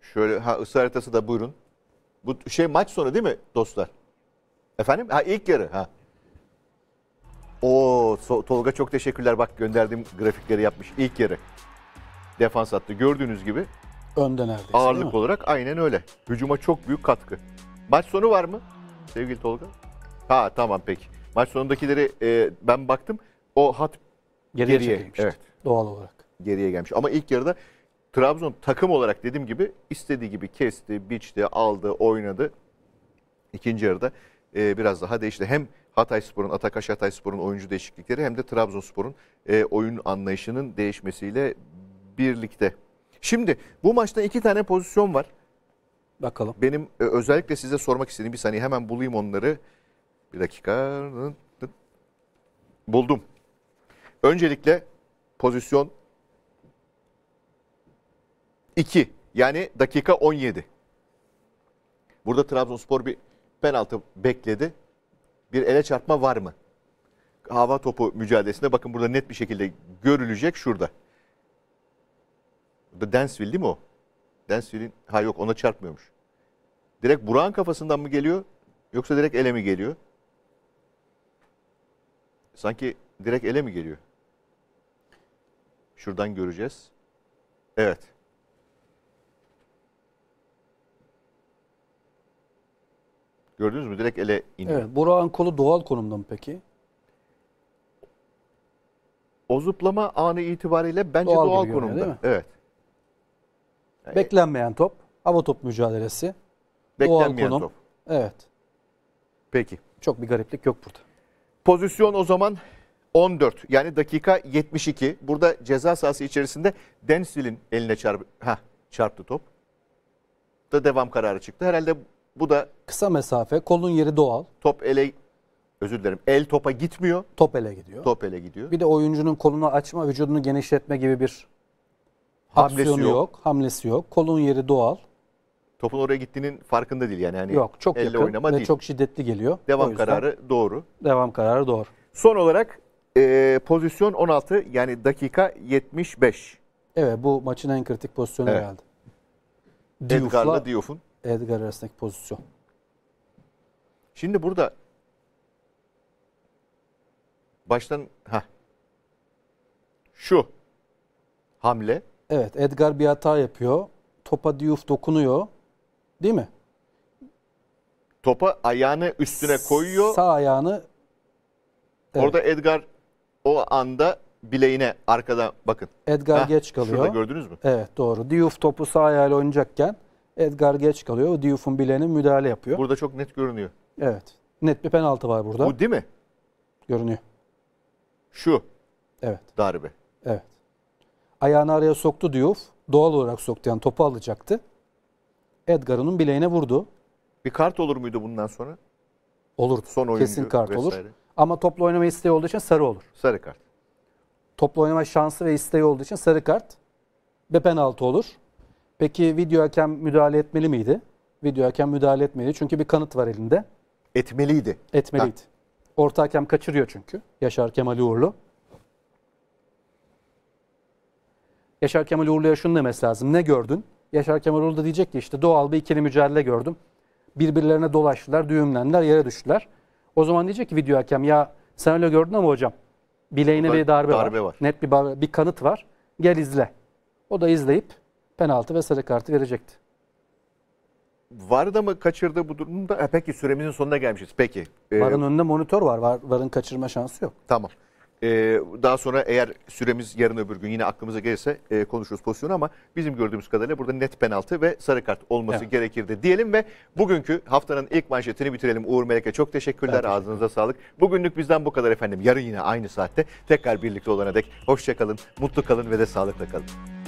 Şöyle ha ısrar haritası da buyurun. Bu şey maç sonra değil mi dostlar? Efendim? Ha ilk yarı ha. O Tolga çok teşekkürler. Bak gönderdiğim grafikleri yapmış ilk yeri. Defans attı. Gördüğünüz gibi önde neredeyse. Ağırlık olarak aynen öyle. Hücuma çok büyük katkı. Maç sonu var mı sevgili Tolga? Ha tamam peki. Maç sonundakileri e, ben baktım. O hat geriye, geriye Evet. Doğal olarak. Geriye gelmiş. Ama ilk yarıda Trabzon takım olarak dediğim gibi istediği gibi kesti, biçti, aldı, oynadı. İkinci yarıda e, biraz daha değişti. Hem Hatayspor'un Spor'un, Atakaş Hatay oyuncu değişiklikleri hem de Trabzonspor'un e, oyun anlayışının değişmesiyle birlikte. Şimdi bu maçta iki tane pozisyon var. Bakalım. Benim e, özellikle size sormak istediğim bir saniye hemen bulayım onları. Bir dakika. Buldum. Öncelikle pozisyon 2 yani dakika 17. Burada Trabzonspor bir penaltı bekledi bir ele çarpma var mı? Hava topu mücadelesinde bakın burada net bir şekilde görülecek şurada. Burada Densville değil mi o? Densville'in ha yok ona çarpmıyormuş. Direkt Burak'ın kafasından mı geliyor yoksa direkt ele mi geliyor? Sanki direkt ele mi geliyor? Şuradan göreceğiz. Evet. Gördünüz mü? Direkt ele indi. Evet. Bora kolu doğal konumda mı peki? O zıplama anı itibariyle bence doğal, doğal konumda. Değil mi? Evet. Beklenmeyen top. Hava top mücadelesi. Beklenmeyen top. Evet. Peki. Çok bir gariplik yok burada. Pozisyon o zaman 14 yani dakika 72. Burada ceza sahası içerisinde Denzil'in eline çarp ha, çarptı top. Da devam kararı çıktı. Herhalde bu da kısa mesafe, kolun yeri doğal. Top ele özür dilerim. El topa gitmiyor. Top ele gidiyor. Top ele gidiyor. Bir de oyuncunun kolunu açma, vücudunu genişletme gibi bir hamlesi yok. yok. Hamlesi yok. Kolun yeri doğal. Topun oraya gittiğinin farkında değil yani. yani yok çok elle yakın oynama ve değil. çok şiddetli geliyor. Devam kararı doğru. Devam kararı doğru. Son olarak e, pozisyon 16 yani dakika 75. Evet bu maçın en kritik pozisyonu evet. herhalde. Diouf'la Diouf'un Edgar arasındaki pozisyon. Şimdi burada baştan ha şu hamle. Evet Edgar bir hata yapıyor. Topa Diouf dokunuyor. Değil mi? Topa ayağını üstüne koyuyor. Sağ ayağını. Evet. Orada Edgar o anda bileğine arkadan bakın. Edgar Heh, geç kalıyor. Şurada gördünüz mü? Evet doğru. Diouf topu sağ ayağıyla oynayacakken Edgar geç kalıyor. O Diouf'un bileğine müdahale yapıyor. Burada çok net görünüyor. Evet. Net bir penaltı var burada. Bu değil mi? Görünüyor. Şu. Evet. Darbe. Evet. Ayağını araya soktu Diouf. Doğal olarak soktu yani topu alacaktı. Edgar bileğine vurdu. Bir kart olur muydu bundan sonra? Olur. Son oyuncu Kesin kart vesaire. olur. Ama toplu oynama isteği olduğu için sarı olur. Sarı kart. Toplu oynama şansı ve isteği olduğu için sarı kart ve penaltı olur. Peki video hakem müdahale etmeli miydi? Video hakem müdahale etmeli çünkü bir kanıt var elinde. Etmeliydi. Etmeliydi. Ha. Orta hakem kaçırıyor çünkü. Yaşar Kemal Uğurlu. Yaşar Kemal Uğurlu'ya şunu demesi lazım. Ne gördün? Yaşar Kemal Uğurlu da diyecek ki işte doğal bir ikili mücadele gördüm. Birbirlerine dolaştılar, düğümlendiler, yere düştüler. O zaman diyecek ki video hakem ya sen öyle gördün ama hocam bileğine Burada bir darbe, darbe var. var. Net bir, bir kanıt var. Gel izle. O da izleyip penaltı ve sarı kartı verecekti. Var da mı kaçırdı bu durumda? E peki süremizin sonuna gelmişiz. Peki. Ee, Var'ın önünde monitör var. var. Var'ın kaçırma şansı yok. Tamam. Ee, daha sonra eğer süremiz yarın öbür gün yine aklımıza gelirse e, konuşuruz pozisyonu ama bizim gördüğümüz kadarıyla burada net penaltı ve sarı kart olması evet. gerekirdi diyelim ve bugünkü haftanın ilk manşetini bitirelim. Uğur Melek'e çok teşekkürler. Teşekkür Ağzınıza sağlık. Bugünlük bizden bu kadar efendim. Yarın yine aynı saatte tekrar birlikte olana dek hoşçakalın, mutlu kalın ve de sağlıkla kalın.